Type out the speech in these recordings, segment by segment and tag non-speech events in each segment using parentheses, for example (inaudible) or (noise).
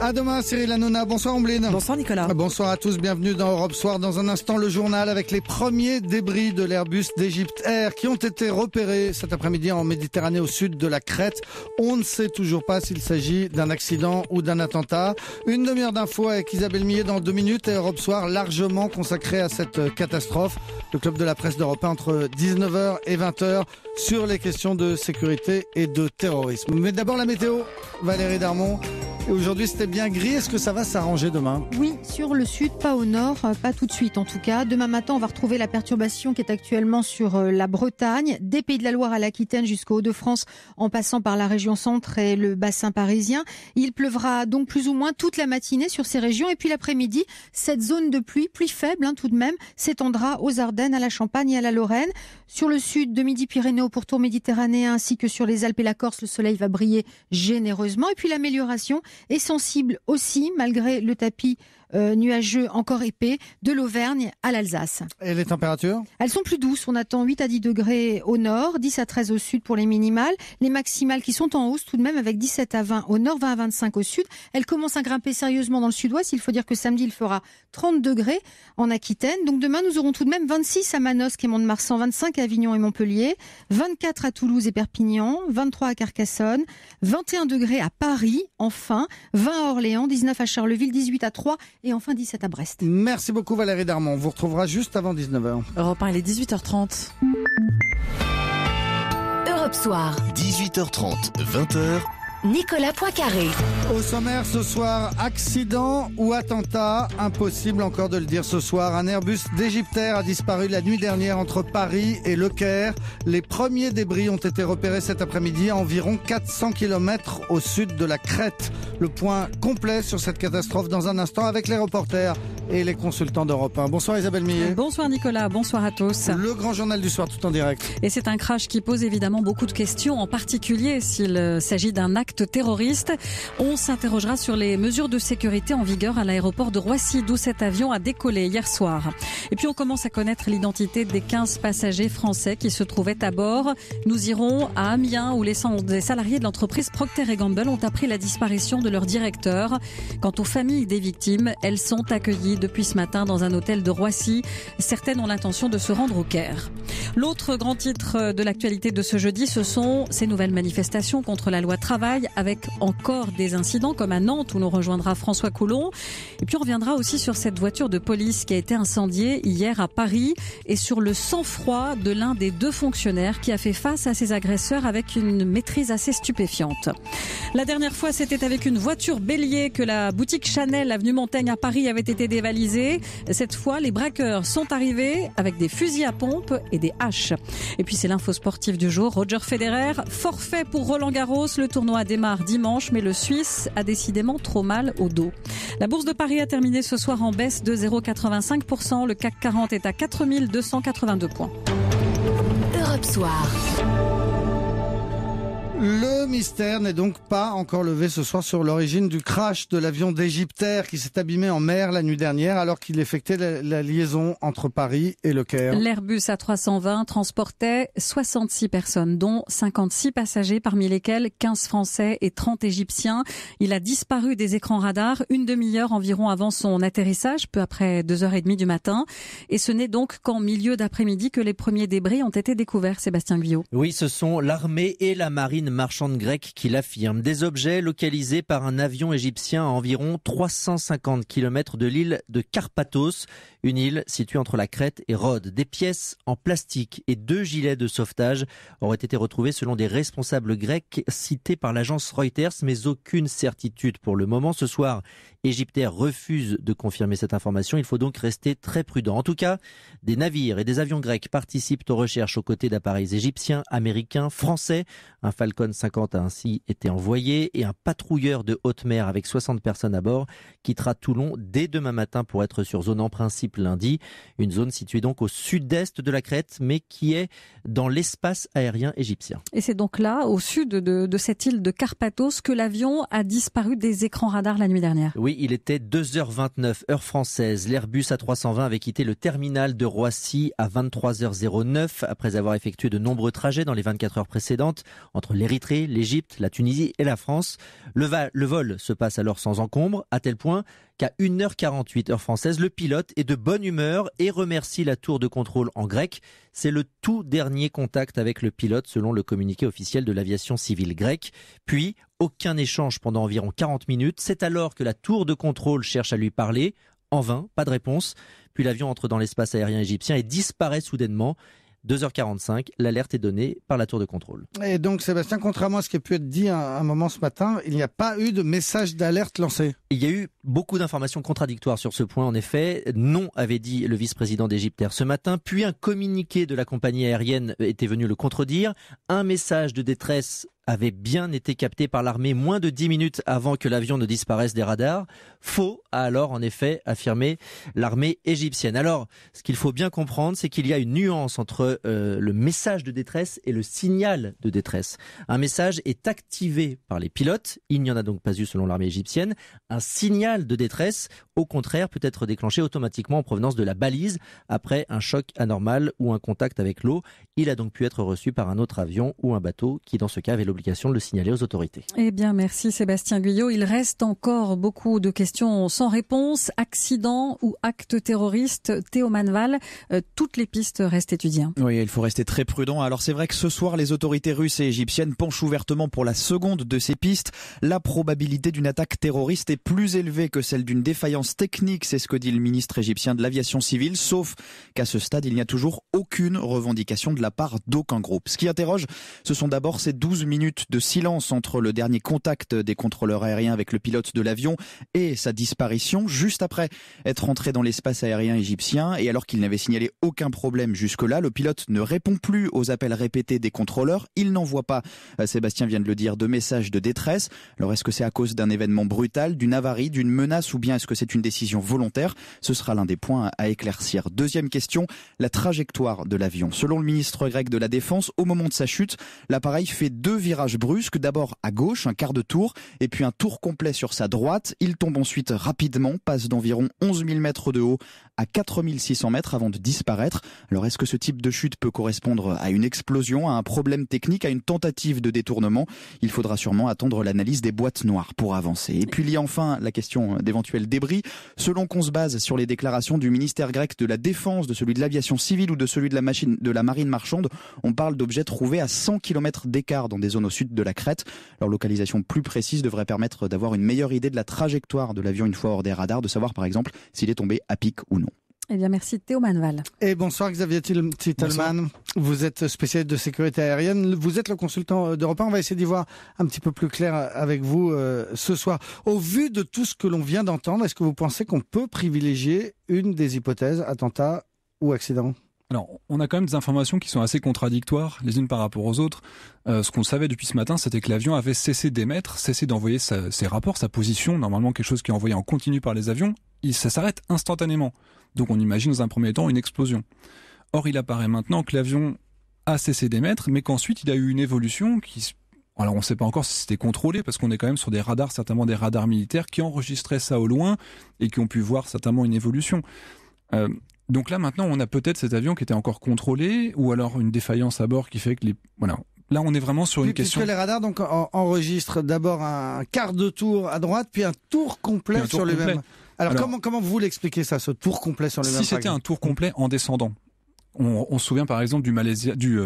À demain, Cyril Hanouna. Bonsoir, Ambline. Bonsoir, Nicolas. Ah, bonsoir à tous. Bienvenue dans Europe Soir. Dans un instant, le journal avec les premiers débris de l'Airbus d'Egypte Air qui ont été repérés cet après-midi en Méditerranée au sud de la Crète. On ne sait toujours pas s'il s'agit d'un accident ou d'un attentat. Une demi-heure d'infos avec Isabelle Millet dans deux minutes et Europe Soir largement consacré à cette euh, catastrophe. Le club de la presse d'Europe entre 19h et 20h sur les questions de sécurité et de terrorisme. Mais d'abord la météo. Valérie Darmon aujourd'hui, c'était bien gris. Est-ce que ça va s'arranger demain Oui, sur le sud, pas au nord, pas tout de suite en tout cas. Demain matin, on va retrouver la perturbation qui est actuellement sur euh, la Bretagne, des Pays de la Loire à l'Aquitaine jusqu'au Hauts-de-France, en passant par la région centre et le bassin parisien. Il pleuvra donc plus ou moins toute la matinée sur ces régions. Et puis l'après-midi, cette zone de pluie, plus faible hein, tout de même, s'étendra aux Ardennes, à la Champagne et à la Lorraine. Sur le sud, de Midi-Pyrénées au pourtour méditerranéen, ainsi que sur les Alpes et la Corse, le soleil va briller généreusement. Et puis l'amélioration est sensible aussi, malgré le tapis euh, nuageux encore épais de l'Auvergne à l'Alsace. Et les températures Elles sont plus douces. On attend 8 à 10 degrés au nord, 10 à 13 au sud pour les minimales. Les maximales qui sont en hausse tout de même avec 17 à 20 au nord, 20 à 25 au sud. Elles commencent à grimper sérieusement dans le sud-ouest. Il faut dire que samedi, il fera 30 degrés en Aquitaine. Donc demain, nous aurons tout de même 26 à Manosque et Mont-de-Marsan, 25 à Avignon et Montpellier, 24 à Toulouse et Perpignan, 23 à Carcassonne, 21 degrés à Paris, enfin, 20 à Orléans, 19 à Charleville, 18 à Troyes et enfin 17 à Brest. Merci beaucoup Valérie Darmon. On vous retrouvera juste avant 19h. Europe 1, il est 18h30. Europe Soir. 18h30, 20h. Nicolas Poincaré. Au sommaire ce soir, accident ou attentat Impossible encore de le dire ce soir. Un Airbus d'Égyptaire a disparu la nuit dernière entre Paris et Le Caire. Les premiers débris ont été repérés cet après-midi à environ 400 km au sud de la Crète. Le point complet sur cette catastrophe dans un instant avec les reporters et les consultants d'Europe 1. Bonsoir Isabelle Millet. Bonsoir Nicolas, bonsoir à tous. Le grand journal du soir tout en direct. Et c'est un crash qui pose évidemment beaucoup de questions, en particulier s'il euh, s'agit d'un accident on s'interrogera sur les mesures de sécurité en vigueur à l'aéroport de Roissy, d'où cet avion a décollé hier soir. Et puis on commence à connaître l'identité des 15 passagers français qui se trouvaient à bord. Nous irons à Amiens où les salariés de l'entreprise Procter Gamble ont appris la disparition de leur directeur. Quant aux familles des victimes, elles sont accueillies depuis ce matin dans un hôtel de Roissy. Certaines ont l'intention de se rendre au Caire. L'autre grand titre de l'actualité de ce jeudi, ce sont ces nouvelles manifestations contre la loi travail avec encore des incidents comme à Nantes où l'on rejoindra François Coulon. Et puis on reviendra aussi sur cette voiture de police qui a été incendiée hier à Paris et sur le sang-froid de l'un des deux fonctionnaires qui a fait face à ses agresseurs avec une maîtrise assez stupéfiante. La dernière fois, c'était avec une voiture bélier que la boutique Chanel avenue Montaigne à Paris avait été dévalisée. Cette fois, les braqueurs sont arrivés avec des fusils à pompe et des haches. Et puis c'est l'info sportive du jour. Roger Federer, forfait pour Roland Garros, le tournoi démarre dimanche, mais le Suisse a décidément trop mal au dos. La bourse de Paris a terminé ce soir en baisse de 0,85%. Le CAC 40 est à 4282 points. Europe Soir. Le mystère n'est donc pas encore levé ce soir sur l'origine du crash de l'avion d'Égyptaire qui s'est abîmé en mer la nuit dernière alors qu'il effectuait la, liaison entre Paris et Le Caire. L'Airbus A320 transportait 66 personnes, dont 56 passagers, parmi lesquels 15 Français et 30 Égyptiens. Il a disparu des écrans radars une demi-heure environ avant son atterrissage, peu après heures et 30 du matin. Et ce n'est donc qu'en milieu d'après-midi que les premiers débris ont été découverts, Sébastien Guyot. Oui, ce sont l'armée et la marine marchande grecque, qui l'affirme. Des objets localisés par un avion égyptien à environ 350 km de l'île de Carpathos, une île située entre la Crète et Rhodes. Des pièces en plastique et deux gilets de sauvetage auraient été retrouvés selon des responsables grecs cités par l'agence Reuters, mais aucune certitude pour le moment. Ce soir, Égyptair refuse de confirmer cette information. Il faut donc rester très prudent. En tout cas, des navires et des avions grecs participent aux recherches aux côtés d'appareils égyptiens, américains, français. Un Falcon 50 a ainsi été envoyé et un patrouilleur de haute mer avec 60 personnes à bord quittera Toulon dès demain matin pour être sur zone en principe lundi. Une zone située donc au sud-est de la Crète, mais qui est dans l'espace aérien égyptien. Et c'est donc là, au sud de, cette île de Carpathos, que l'avion a disparu des écrans radars la nuit dernière. Oui, il était 2h29, heure française. L'Airbus A320 avait quitté le terminal de Roissy à 23h09 après avoir effectué de nombreux trajets dans les 24 heures précédentes entre l'Érythrée, l'Égypte, la Tunisie et la France. le vol se passe alors sans encombre, à tel point qu'à 1h48 heure française, le pilote est de bonne humeur et remercie la tour de contrôle en grec. C'est le tout dernier contact avec le pilote selon le communiqué officiel de l'aviation civile grecque. Puis, aucun échange pendant environ 40 minutes. C'est alors que la tour de contrôle cherche à lui parler. En vain, pas de réponse. Puis l'avion entre dans l'espace aérien égyptien et disparaît soudainement. 2h45, l'alerte est donnée par la tour de contrôle. Et donc Sébastien, contrairement à ce qui a pu être dit à un moment ce matin, il n'y a pas eu de message d'alerte lancé. Il y a eu beaucoup d'informations contradictoires sur ce point. En effet, non avait dit le vice-président d'Égypte ce matin, puis un communiqué de la compagnie aérienne était venu le contredire. Un message de détresse avait bien été capté par l'armée moins de 10 minutes avant que l'avion ne disparaisse des radars. Faux a alors en effet affirmé l'armée égyptienne. Alors, ce qu'il faut bien comprendre, c'est qu'il y a une nuance entre euh, le message de détresse et le signal de détresse. Un message est activé par les pilotes, il n'y en a donc pas eu selon l'armée égyptienne. Un signal de détresse, au contraire, peut être déclenché automatiquement en provenance de la balise après un choc anormal ou un contact avec l'eau. Il a donc pu être reçu par un autre avion ou un bateau qui, dans ce cas, avait l'objet de le signaler aux autorités. Eh bien, merci Sébastien Guyot. Il reste encore beaucoup de questions sans réponse. Accident ou acte terroriste, Théo Manval, euh, toutes les pistes restent étudiées. Oui, il faut rester très prudent. Alors c'est vrai que ce soir, les autorités russes et égyptiennes penchent ouvertement pour la seconde de ces pistes. La probabilité d'une attaque terroriste est plus élevée que celle d'une défaillance technique, c'est ce que dit le ministre égyptien de l'aviation civile, sauf qu'à ce stade, il n'y a toujours aucune revendication de la part d'aucun groupe. Ce qui interroge, ce sont d'abord ces 12 minutes de silence entre le dernier contact des contrôleurs aériens avec le pilote de l'avion et sa disparition, juste après être entré dans l'espace aérien égyptien, et alors qu'il n'avait signalé aucun problème jusque-là, le pilote ne répond plus aux appels répétés des contrôleurs, il n'envoie pas, euh, Sébastien vient de le dire, de messages de détresse. Alors est-ce que c'est à cause d'un événement brutal, d'une avarie, d'une menace, ou bien est-ce que c'est une décision volontaire Ce sera l'un des points à éclaircir. Deuxième question, la trajectoire de l'avion. Selon le ministre grec de la Défense, au moment de sa chute, l'appareil fait 2, virage brusque, d'abord à gauche, un quart de tour, et puis un tour complet sur sa droite. Il tombe ensuite rapidement, passe d'environ 11 000 mètres de haut à 4 600 mètres avant de disparaître. Alors est-ce que ce type de chute peut correspondre à une explosion, à un problème technique, à une tentative de détournement Il faudra sûrement attendre l'analyse des boîtes noires pour avancer. Et puis il y a enfin la question d'éventuels débris. Selon qu'on se base sur les déclarations du ministère grec de la Défense, de celui de l'aviation civile ou de celui de la, machine, de la marine marchande, on parle d'objets trouvés à 100 km d'écart dans des au sud de la Crète. Leur localisation plus précise devrait permettre d'avoir une meilleure idée de la trajectoire de l'avion une fois hors des radars, de savoir par exemple s'il est tombé à pic ou non. Eh bien, merci Théo Manval. Et eh, bonsoir Xavier Tittleman, Vous êtes spécialiste de sécurité aérienne. Vous êtes le consultant euh, d'Europe 1. On va essayer d'y voir un petit peu plus clair euh, avec vous euh, ce soir. Au vu de tout ce que l'on vient d'entendre, est-ce que vous pensez qu'on peut privilégier une des hypothèses, attentat ou accident alors, on a quand même des informations qui sont assez contradictoires les unes par rapport aux autres. Euh, ce qu'on savait depuis ce matin, c'était que l'avion avait cessé d'émettre, cessé d'envoyer ses rapports, sa position, normalement quelque chose qui est envoyé en continu par les avions, il, ça s'arrête instantanément. Donc on imagine dans un premier temps une explosion. Or, il apparaît maintenant que l'avion a cessé d'émettre, mais qu'ensuite il a eu une évolution qui... Alors on ne sait pas encore si c'était contrôlé, parce qu'on est quand même sur des radars, certainement des radars militaires, qui enregistraient ça au loin et qui ont pu voir certainement une évolution. Euh, donc là maintenant, on a peut-être cet avion qui était encore contrôlé, ou alors une défaillance à bord qui fait que les voilà. Là, on est vraiment sur une question. les radars donc enregistrent d'abord un quart de tour à droite, puis un tour complet sur le même... Alors, comment comment vous l'expliquez ça, ce tour complet sur le si Si c'était un tour complet en descendant, on, se souvient par exemple du Malaisie du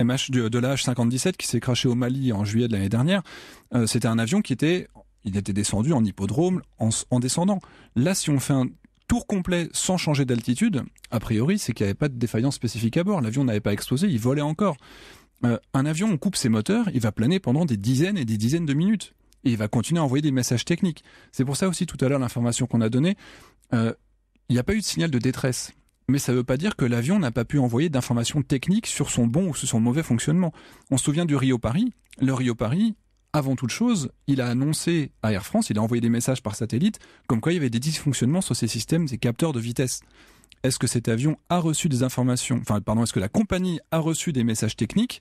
MH euh, de l'AH-57 qui s'est crashé au Mali en juillet de l'année dernière. Euh, c'était un avion qui était, il était descendu en hippodrome en, en, descendant. Là, si on fait un tour complet sans changer d'altitude, a priori, c'est qu'il n'y avait pas de défaillance spécifique à bord. L'avion n'avait pas explosé, il volait encore. Euh, un avion, on coupe ses moteurs, il va planer pendant des dizaines et des dizaines de minutes. Et il va continuer à envoyer des messages techniques. C'est pour ça aussi, tout à l'heure, l'information qu'on a donnée, euh, il n'y a pas eu de signal de détresse. Mais ça ne veut pas dire que l'avion n'a pas pu envoyer d'informations techniques sur son bon ou sur son mauvais fonctionnement. On se souvient du Rio Paris. Le Rio Paris, avant toute chose, il a annoncé à Air France, il a envoyé des messages par satellite, comme quoi il y avait des dysfonctionnements sur ces systèmes, ces capteurs de vitesse. Est-ce que cet avion a reçu des informations, enfin pardon, est-ce que la compagnie a reçu des messages techniques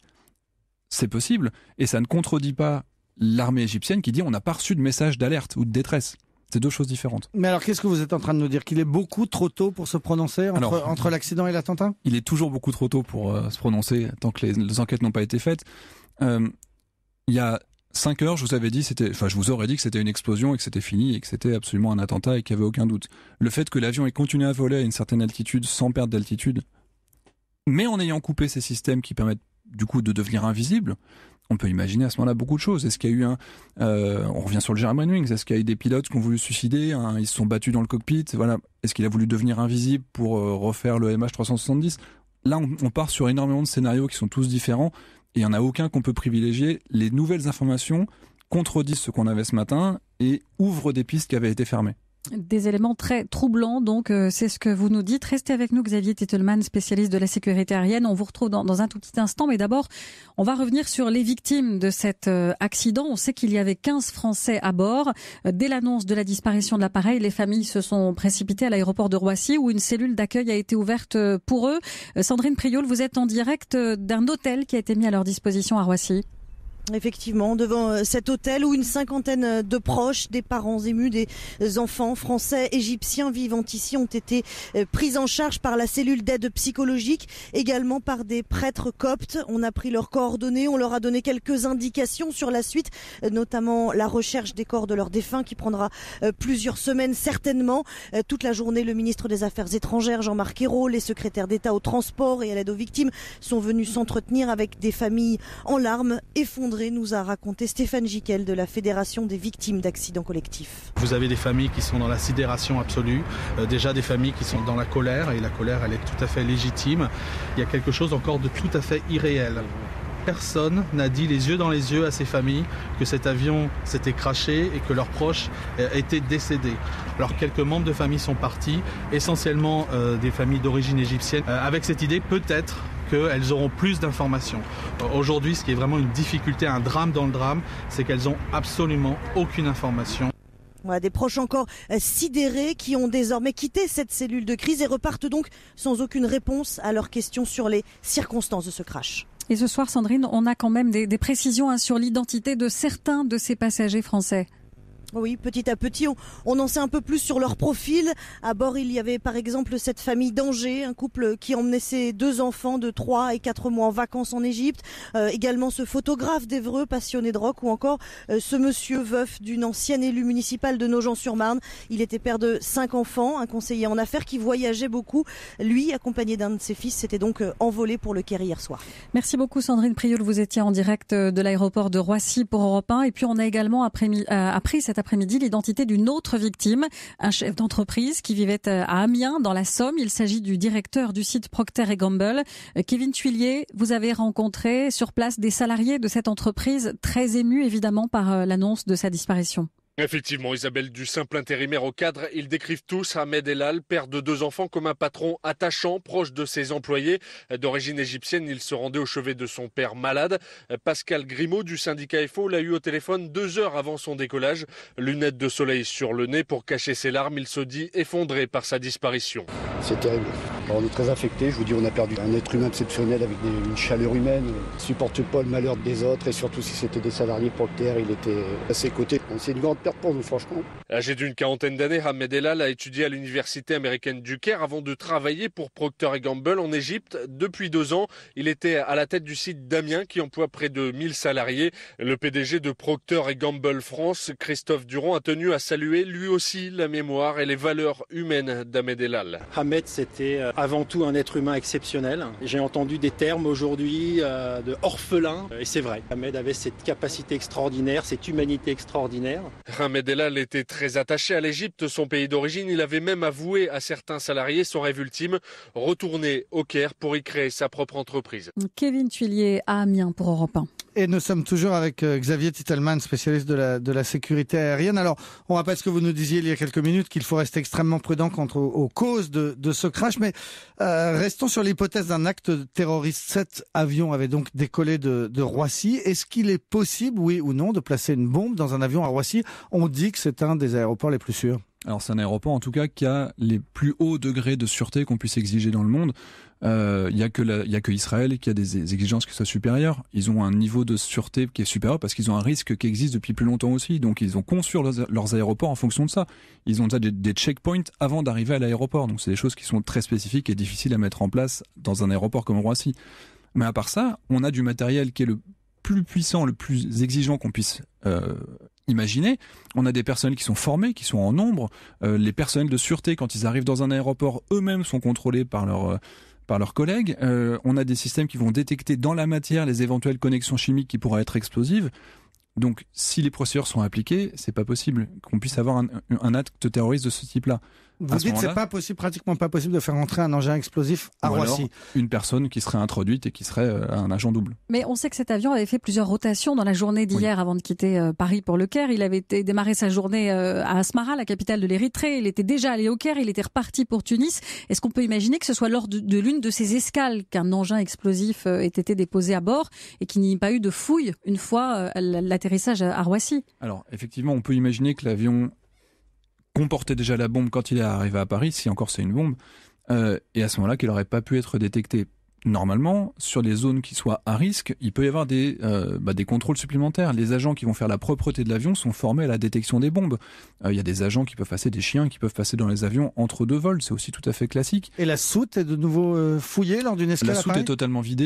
C'est possible, et ça ne contredit pas l'armée égyptienne qui dit on n'a pas reçu de message d'alerte ou de détresse. C'est deux choses différentes. Mais alors, qu'est-ce que vous êtes en train de nous dire Qu'il est beaucoup trop tôt pour se prononcer entre, entre l'accident et l'attentat Il est toujours beaucoup trop tôt pour euh, se prononcer tant que les, enquêtes n'ont pas été faites. Euh, il y a 5 heures, je vous avais dit, c'était, enfin, je vous aurais dit que c'était une explosion et que c'était fini et que c'était absolument un attentat et qu'il n'y avait aucun doute. Le fait que l'avion ait continué à voler à une certaine altitude sans perdre d'altitude, mais en ayant coupé ces systèmes qui permettent du coup de devenir invisible, on peut imaginer à ce moment-là beaucoup de choses. Est-ce qu'il y a eu un, euh, on revient sur le Germanwings, est-ce qu'il y a eu des pilotes qui ont voulu suicider, hein, ils se sont battus dans le cockpit, voilà. Est-ce qu'il a voulu devenir invisible pour euh, refaire le MH370 Là, on part sur énormément de scénarios qui sont tous différents il n'y en a aucun qu'on peut privilégier. Les nouvelles informations contredisent ce qu'on avait ce matin et ouvrent des pistes qui avaient été fermées. Des éléments très troublants, donc euh, c'est ce que vous nous dites. Restez avec nous, Xavier Tittleman, spécialiste de la sécurité aérienne. On vous retrouve dans, un tout petit instant, mais d'abord, on va revenir sur les victimes de cet euh, accident. On sait qu'il y avait 15 Français à bord. Euh, dès l'annonce de la disparition de l'appareil, les familles se sont précipitées à l'aéroport de Roissy, où une cellule d'accueil a été ouverte pour eux. Sandrine Priol, vous êtes en direct d'un hôtel qui a été mis à leur disposition à Roissy. Effectivement, devant euh, cet hôtel où une cinquantaine euh, de proches, des parents émus, des euh, enfants français, égyptiens vivant ici ont été pris en charge par la cellule d'aide psychologique, également par des prêtres coptes. On a pris leurs coordonnées, on leur a donné quelques indications sur la suite, notamment la recherche des corps de leurs défunts qui prendra plusieurs semaines certainement. Toute la journée, le ministre des Affaires étrangères, Jean-Marc Ayrault, les secrétaires d'État au transport et à l'aide aux victimes sont venus s'entretenir avec des familles en larmes, effondrées nous a raconté Stéphane Giquel de la Fédération des victimes d'accidents collectifs. Vous avez des familles qui sont dans la sidération absolue, euh, déjà des familles qui sont dans la colère, et la colère elle est tout à fait légitime. Il y a quelque chose encore de tout à fait irréel personne n'a dit les yeux dans les yeux à ces familles que cet avion s'était craché et que leurs proches euh, étaient décédés. Alors quelques membres de famille sont partis, essentiellement euh, des familles d'origine égyptienne, avec cette idée peut-être qu'elles auront plus d'informations. Euh, aujourd'hui, ce qui est vraiment une difficulté, un drame dans le drame, c'est qu'elles n'ont absolument aucune information. des proches encore euh, sidérés qui ont désormais quitté cette cellule de crise et repartent donc sans aucune réponse à leurs questions sur les circonstances de ce crash. Et ce soir, Sandrine, on a quand même des, précisions hein, sur l'identité de certains de ces passagers français. Oui, petit à petit, on, en sait un peu plus sur leur profil. À bord, il y avait par exemple cette famille d'Angers, un couple qui emmenait ses deux enfants de 3 et 4 mois en vacances en Égypte. Euh, également ce photographe d'Evreux, passionné de rock, ou encore euh, ce monsieur veuf d'une ancienne élue municipale de Nogent-sur-Marne. Il était père de cinq enfants, un conseiller en affaires qui voyageait beaucoup. Lui, accompagné d'un de ses fils, s'était donc euh, envolé pour le Caire hier soir. Merci beaucoup Sandrine Prioul. Vous étiez en direct de l'aéroport de Roissy pour Europe 1. Et puis on a également après après l'identité d'une autre victime, un chef d'entreprise qui vivait euh, à Amiens, dans la Somme. Il s'agit du directeur du site Procter Gamble. Euh, Kevin Tuillier, vous avez rencontré sur place des salariés de cette entreprise, très émus évidemment par euh, l'annonce de sa disparition. Effectivement, Isabelle, du simple intérimaire au cadre, ils décrivent tous Ahmed Elal, père de deux enfants, comme un patron attachant, proche de ses employés. D'origine égyptienne, il se rendait au chevet de son père malade. Pascal Grimaud du syndicat FO l'a eu au téléphone deux heures avant son décollage. Lunettes de soleil sur le nez pour cacher ses larmes, il se dit effondré par sa disparition. C'est terrible on est très affecté, je vous dis, on a perdu un être humain exceptionnel avec une chaleur humaine. On ne supporte pas le malheur des autres et surtout si c'était des salariés pour il était à ses côtés. C'est une grande perte pour nous, franchement. Âgé ah, d'une quarantaine d'années, Ahmed Elal a étudié à l'université américaine du Caire avant de travailler pour Procter Gamble en Égypte. Depuis deux ans, il était à la tête du site d'Amiens qui emploie près de 1000 salariés. Le PDG de Procter Gamble France, Christophe Durand, a tenu à saluer lui aussi la mémoire et les valeurs humaines d'Ahmed Elal. Ahmed, c'était euh, avant tout un être humain exceptionnel. J'ai entendu des termes aujourd'hui euh, de orphelin, et c'est vrai. Ahmed avait cette capacité extraordinaire, cette humanité extraordinaire. Ahmed Elal était très attaché à l'Égypte, son pays d'origine. Il avait même avoué à certains salariés son rêve ultime, retourner au Caire pour y créer sa propre entreprise. Kevin Tuillier, à Amiens pour Europe 1. Et nous sommes toujours avec euh, Xavier Titelman, spécialiste de la, sécurité aérienne. Alors, on rappelle ce que vous nous disiez il y a quelques minutes, qu'il faut rester extrêmement prudent quant aux, causes de, de, ce crash. Mais euh, restons sur l'hypothèse d'un acte terroriste. Cet avion avait donc décollé de, de Roissy. Est-ce qu'il est possible, oui ou non, de placer une bombe dans un avion à Roissy On dit que c'est un des aéroports les plus sûrs. Alors c'est un aéroport en tout cas qui a les plus hauts degrés de sûreté qu'on puisse exiger dans le monde. Euh, il n'y a, que Israël qui a des exigences qui soient supérieures. Ils ont un niveau de sûreté qui est supérieur parce qu'ils ont un risque qui existe depuis plus longtemps aussi. Donc ils ont conçu leurs, aéroports en fonction de ça. Ils ont déjà des, checkpoints avant d'arriver à l'aéroport. Donc c'est des choses qui sont très spécifiques et difficiles à mettre en place dans un aéroport comme Roissy. Mais à part ça, on a du matériel qui est le plus puissant, le plus exigeant qu'on puisse euh, Imaginez, on a des personnes qui sont formées, qui sont en nombre. Euh, les personnels de sûreté, quand ils arrivent dans un aéroport, eux-mêmes sont contrôlés par leur... Euh, par leurs collègues. Euh, on a des systèmes qui vont détecter dans la matière les éventuelles connexions chimiques qui pourraient être explosives. Donc, si les procédures sont appliquées, c'est pas possible qu'on puisse avoir un acte terroriste de ce type-là. Vous dites c'est pas possible, pratiquement pas possible de faire entrer un engin explosif à Roissy. une personne qui serait introduite et qui serait euh, un agent double. Mais on sait que cet avion avait fait plusieurs rotations dans la journée d'hier avant de quitter euh, Paris pour le Caire. Il avait démarré sa journée euh, à Asmara, la capitale de l'Érythrée. Il était déjà allé au Caire, il était reparti pour Tunis. Est-ce qu'on peut imaginer que ce soit lors de l'une de ces escales qu'un engin explosif ait été déposé à bord et qu'il n'y ait pas eu de fouille une fois l'atterrissage à Roissy Alors effectivement, on peut imaginer que l'avion comportait déjà la bombe quand il est arrivé à Paris, si encore c'est une bombe, euh, et à ce moment-là qu'il n'aurait pas pu être détecté normalement, sur les zones qui soient à risque, il peut y avoir des, euh, bah, des contrôles supplémentaires. Les agents qui vont faire la propreté de l'avion sont formés à la détection des bombes. Euh, il y a des agents qui peuvent passer, des chiens qui peuvent passer dans les avions entre deux vols. C'est aussi tout à fait classique. Et la soute est de nouveau euh, fouillée lors d'une escale La soute est totalement vidée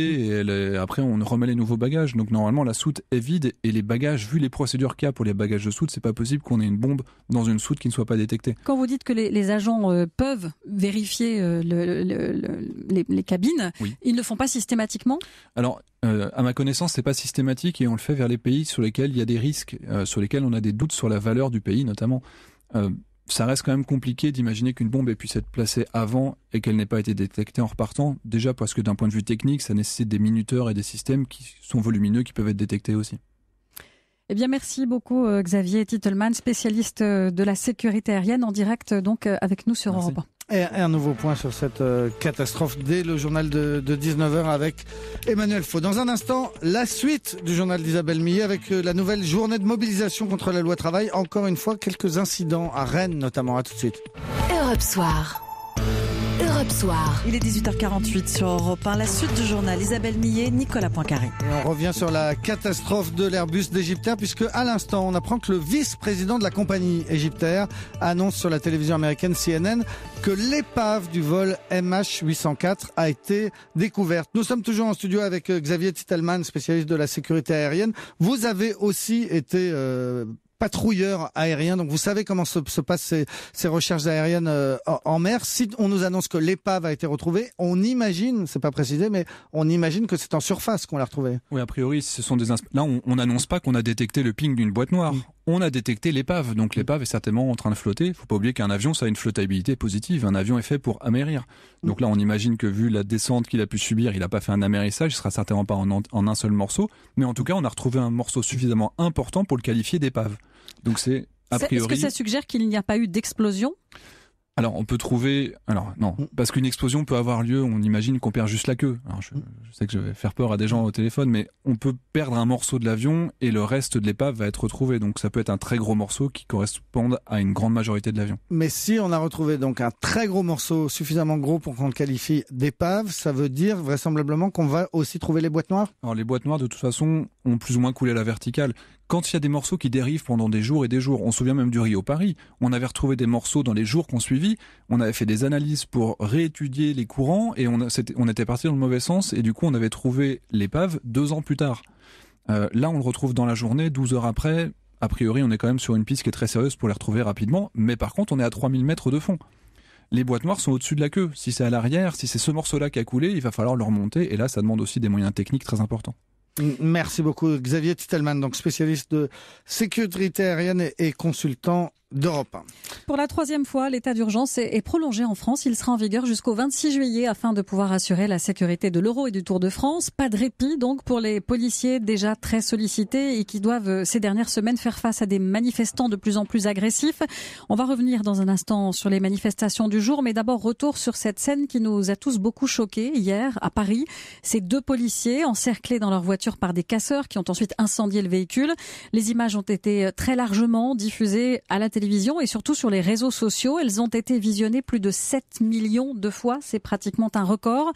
et après on remet les nouveaux bagages. Donc normalement la soute est vide et les bagages, vu les procédures qu'il y a pour les bagages de soute, c'est pas possible qu'on ait une bombe dans une soute qui ne soit pas détectée. Quand vous dites que les, agents peuvent vérifier le, les, cabines, oui ils ne le font pas systématiquement Alors, euh, à ma connaissance, c'est pas systématique et on le fait vers les pays sur lesquels il y a des risques, euh, sur lesquels on a des doutes sur la valeur du pays, notamment. Euh, ça reste quand même compliqué d'imaginer qu'une bombe ait pu être placée avant et qu'elle n'ait pas été détectée en repartant. Déjà parce que d'un point de vue technique, ça nécessite des minuteurs et des systèmes qui sont volumineux, qui peuvent être détectés aussi. Eh bien, merci beaucoup euh, Xavier Titelman, spécialiste euh, de la sécurité aérienne, en direct euh, donc avec nous sur Europe Et un nouveau point sur cette catastrophe dès le journal de, 19h avec Emmanuel Faux. Dans un instant, la suite du journal d'Isabelle Millet avec la nouvelle journée de mobilisation contre la loi travail. Encore une fois, quelques incidents à Rennes notamment. À tout de suite. Europe Soir. Il est 18h48 sur Europe 1. La suite du journal Isabelle Millet, Nicolas Poincaré. Et on revient sur la catastrophe de l'Airbus d'Égypte, puisque à l'instant, on apprend que le vice-président de la compagnie égyptaire annonce sur la télévision américaine CNN que l'épave du vol MH804 a été découverte. Nous sommes toujours en studio avec euh, Xavier Tittelmann, spécialiste de la sécurité aérienne. Vous avez aussi été euh, patrouilleurs aériens. Donc vous savez comment se, se passent ces, recherches aériennes euh, en mer. Si on nous annonce que l'épave a été retrouvée, on imagine, c'est pas précisé, mais on imagine que c'est en surface qu'on l'a retrouvée. Oui, a priori, ce sont des là on n'annonce pas qu'on a détecté le ping d'une boîte noire on a détecté l'épave. Donc l'épave est certainement en train de flotter. Faut pas oublier qu'un avion, ça a une flottabilité positive. Un avion est fait pour amerrir. Donc là, on imagine que vu la descente qu'il a pu subir, il n'a pas fait un amérissage. Il sera certainement pas en, un seul morceau. Mais en tout cas, on a retrouvé un morceau suffisamment important pour le qualifier d'épave. Donc c'est a Est-ce que ça suggère qu'il n'y a pas eu d'explosion alors, on peut trouver. Alors, non. Mm. Parce qu'une explosion peut avoir lieu, on imagine qu'on perd juste la queue. Mm. je, sais que je vais faire peur à des gens au téléphone, mais on peut perdre un morceau de l'avion et le reste de l'épave va être retrouvé. Donc, ça peut être un très gros morceau qui correspond à une grande majorité de l'avion. Mais si on a retrouvé donc un très gros morceau, suffisamment gros pour qu'on le qualifie d'épave, ça veut dire vraisemblablement qu'on va aussi trouver les boîtes noires Alors, les boîtes noires, de toute façon, ont plus ou moins coulé à la verticale. Quand il y a des morceaux qui dérivent pendant des jours et des jours, on se souvient même du Rio Paris, on avait retrouvé des morceaux dans les jours qu'on suivit on avait fait des analyses pour réétudier les courants et on, était, parti dans le mauvais sens et du coup on avait trouvé l'épave deux ans plus tard. Euh, là, on le retrouve dans la journée, 12 heures après. A priori, on est quand même sur une piste qui est très sérieuse pour les retrouver rapidement, mais par contre, on est à 3000 mètres de fond. Les boîtes noires sont au-dessus de la queue. Si c'est à l'arrière, si c'est ce morceau-là qui a coulé, il va falloir le remonter. Et là, ça demande aussi des moyens techniques très importants. Merci beaucoup, Xavier Tittelmann donc spécialiste de sécurité aérienne et consultant d'Europe Pour la troisième fois, l'état d'urgence est prolongé en France. Il sera en vigueur jusqu'au 26 juillet afin de pouvoir assurer la sécurité de l'euro et du Tour de France. Pas de répit donc pour les policiers déjà très sollicités et qui doivent euh, ces dernières semaines faire face à des manifestants de plus en plus agressifs. On va revenir dans un instant sur les manifestations du jour, mais d'abord retour sur cette scène qui nous a tous beaucoup choqués hier à Paris. Ces deux policiers encerclés dans leur voiture par des casseurs qui ont ensuite incendié le véhicule. Les images ont été euh, très largement diffusées à la et surtout sur les réseaux sociaux. Elles ont été visionnées plus de 7 millions de fois. C'est pratiquement un record.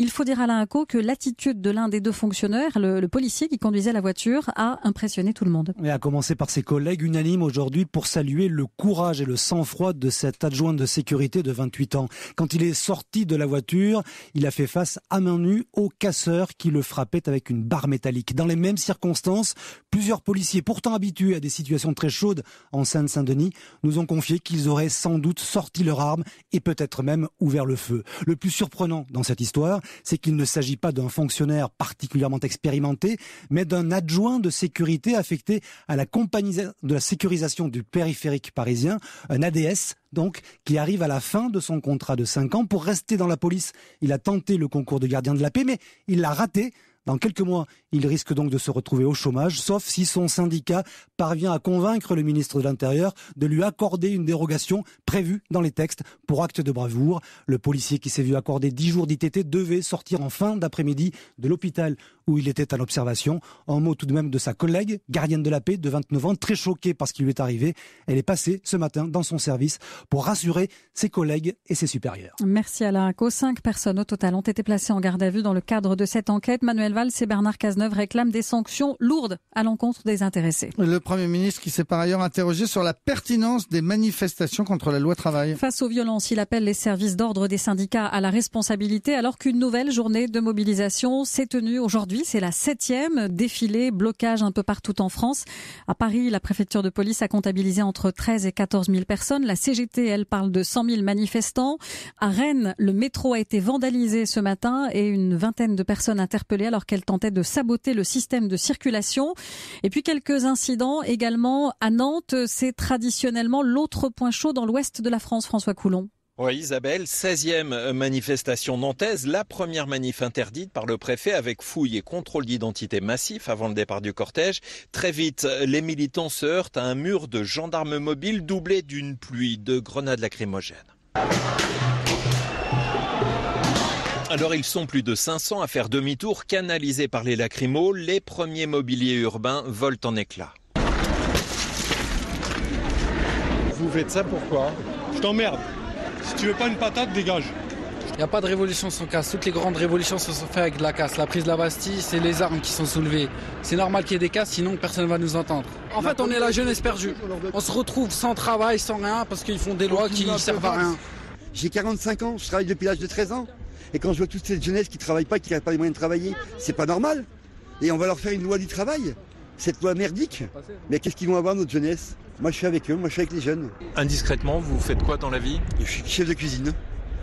Il faut dire à l'INCO que l'attitude de l'un des deux fonctionnaires, le, policier qui conduisait la voiture, a impressionné tout le monde. Et à commencer par ses collègues unanimes aujourd'hui pour saluer le courage et le sang-froid de cet adjoint de sécurité de 28 ans. Quand il est sorti de la voiture, il a fait face à main nue au casseur qui le frappait avec une barre métallique. Dans les mêmes circonstances, plusieurs policiers, pourtant habitués à des situations très chaudes en Seine-Saint-Denis, nous ont confié qu'ils auraient sans doute sorti leur arme et peut-être même ouvert le feu. Le plus surprenant dans cette histoire, c'est qu'il ne s'agit pas d'un fonctionnaire particulièrement expérimenté, mais d'un adjoint de sécurité affecté à la compagnie de la sécurisation du périphérique parisien, un ADS, donc, qui arrive à la fin de son contrat de 5 ans pour rester dans la police. Il a tenté le concours de gardien de la paix, mais il l'a raté. Dans quelques mois, il risque donc de se retrouver au chômage, sauf si son syndicat parvient à convaincre le ministre de l'Intérieur de lui accorder une dérogation prévue dans les textes pour acte de bravoure. Le policier qui s'est vu accorder 10 jours d'ITT devait sortir en fin d'après-midi de l'hôpital où il était à l'observation. En mot tout de même de sa collègue, gardienne de la paix de 29 ans, très choquée par ce qui lui est arrivé. Elle est passée ce matin dans son service pour rassurer ses collègues et ses supérieurs. Merci Alain Coe. Cinq personnes au total ont été placées en garde à vue dans le cadre de cette enquête. Manuel Valls et Bernard Cazeneuve réclament des sanctions lourdes à l'encontre des intéressés. Le Premier ministre qui s'est par ailleurs interrogé sur la pertinence des manifestations contre la loi travail. Face aux violences, il appelle les services d'ordre des syndicats à la responsabilité alors qu'une nouvelle journée de mobilisation s'est tenue aujourd'hui c'est la septième défilé, blocage un peu partout en France. À Paris, la préfecture de police a comptabilisé entre 13 et 14 000 personnes. La CGT, elle, parle de 100 000 manifestants. À Rennes, le métro a été vandalisé ce matin et une vingtaine de personnes interpellées alors qu'elles tentaient de saboter le système de circulation. Et puis quelques incidents également à Nantes. C'est traditionnellement l'autre point chaud dans l'ouest de la France, François Coulon. Oui, Isabelle, 16e euh, manifestation nantaise, la première manif interdite par le préfet avec fouille et contrôle d'identité massif avant le départ du cortège. Très vite, euh, les militants se heurtent à un mur de gendarmes mobiles doublé d'une pluie de grenades lacrymogènes. Alors ils sont plus de 500 à faire demi-tour, canalisés par les lacrymaux, les premiers mobiliers urbains volent en éclats. Vous faites ça pourquoi Je t'emmerde si tu veux pas une patate, dégage. Il n'y a pas de révolution sans casse. Toutes les grandes révolutions se sont faites avec de la casse. La prise de la Bastille, c'est les armes qui sont soulevées. C'est normal qu'il y ait des casses, sinon personne ne va nous entendre. En fait, on est la jeunesse perdue. On se retrouve sans travail, sans rien, parce qu'ils font des lois qui ne servent à rien. J'ai 45 ans, je travaille depuis l'âge de 13 ans. Et quand je vois toutes ces jeunesse qui ne travaille pas, qui n'a pas les moyens de travailler, c'est pas normal. Et on va leur faire une loi du travail, cette loi merdique. Mais qu'est-ce qu'ils vont avoir, notre jeunesse moi, je suis avec eux, moi, je suis avec les jeunes. Indiscrètement, vous faites quoi dans la vie Je suis chef de cuisine.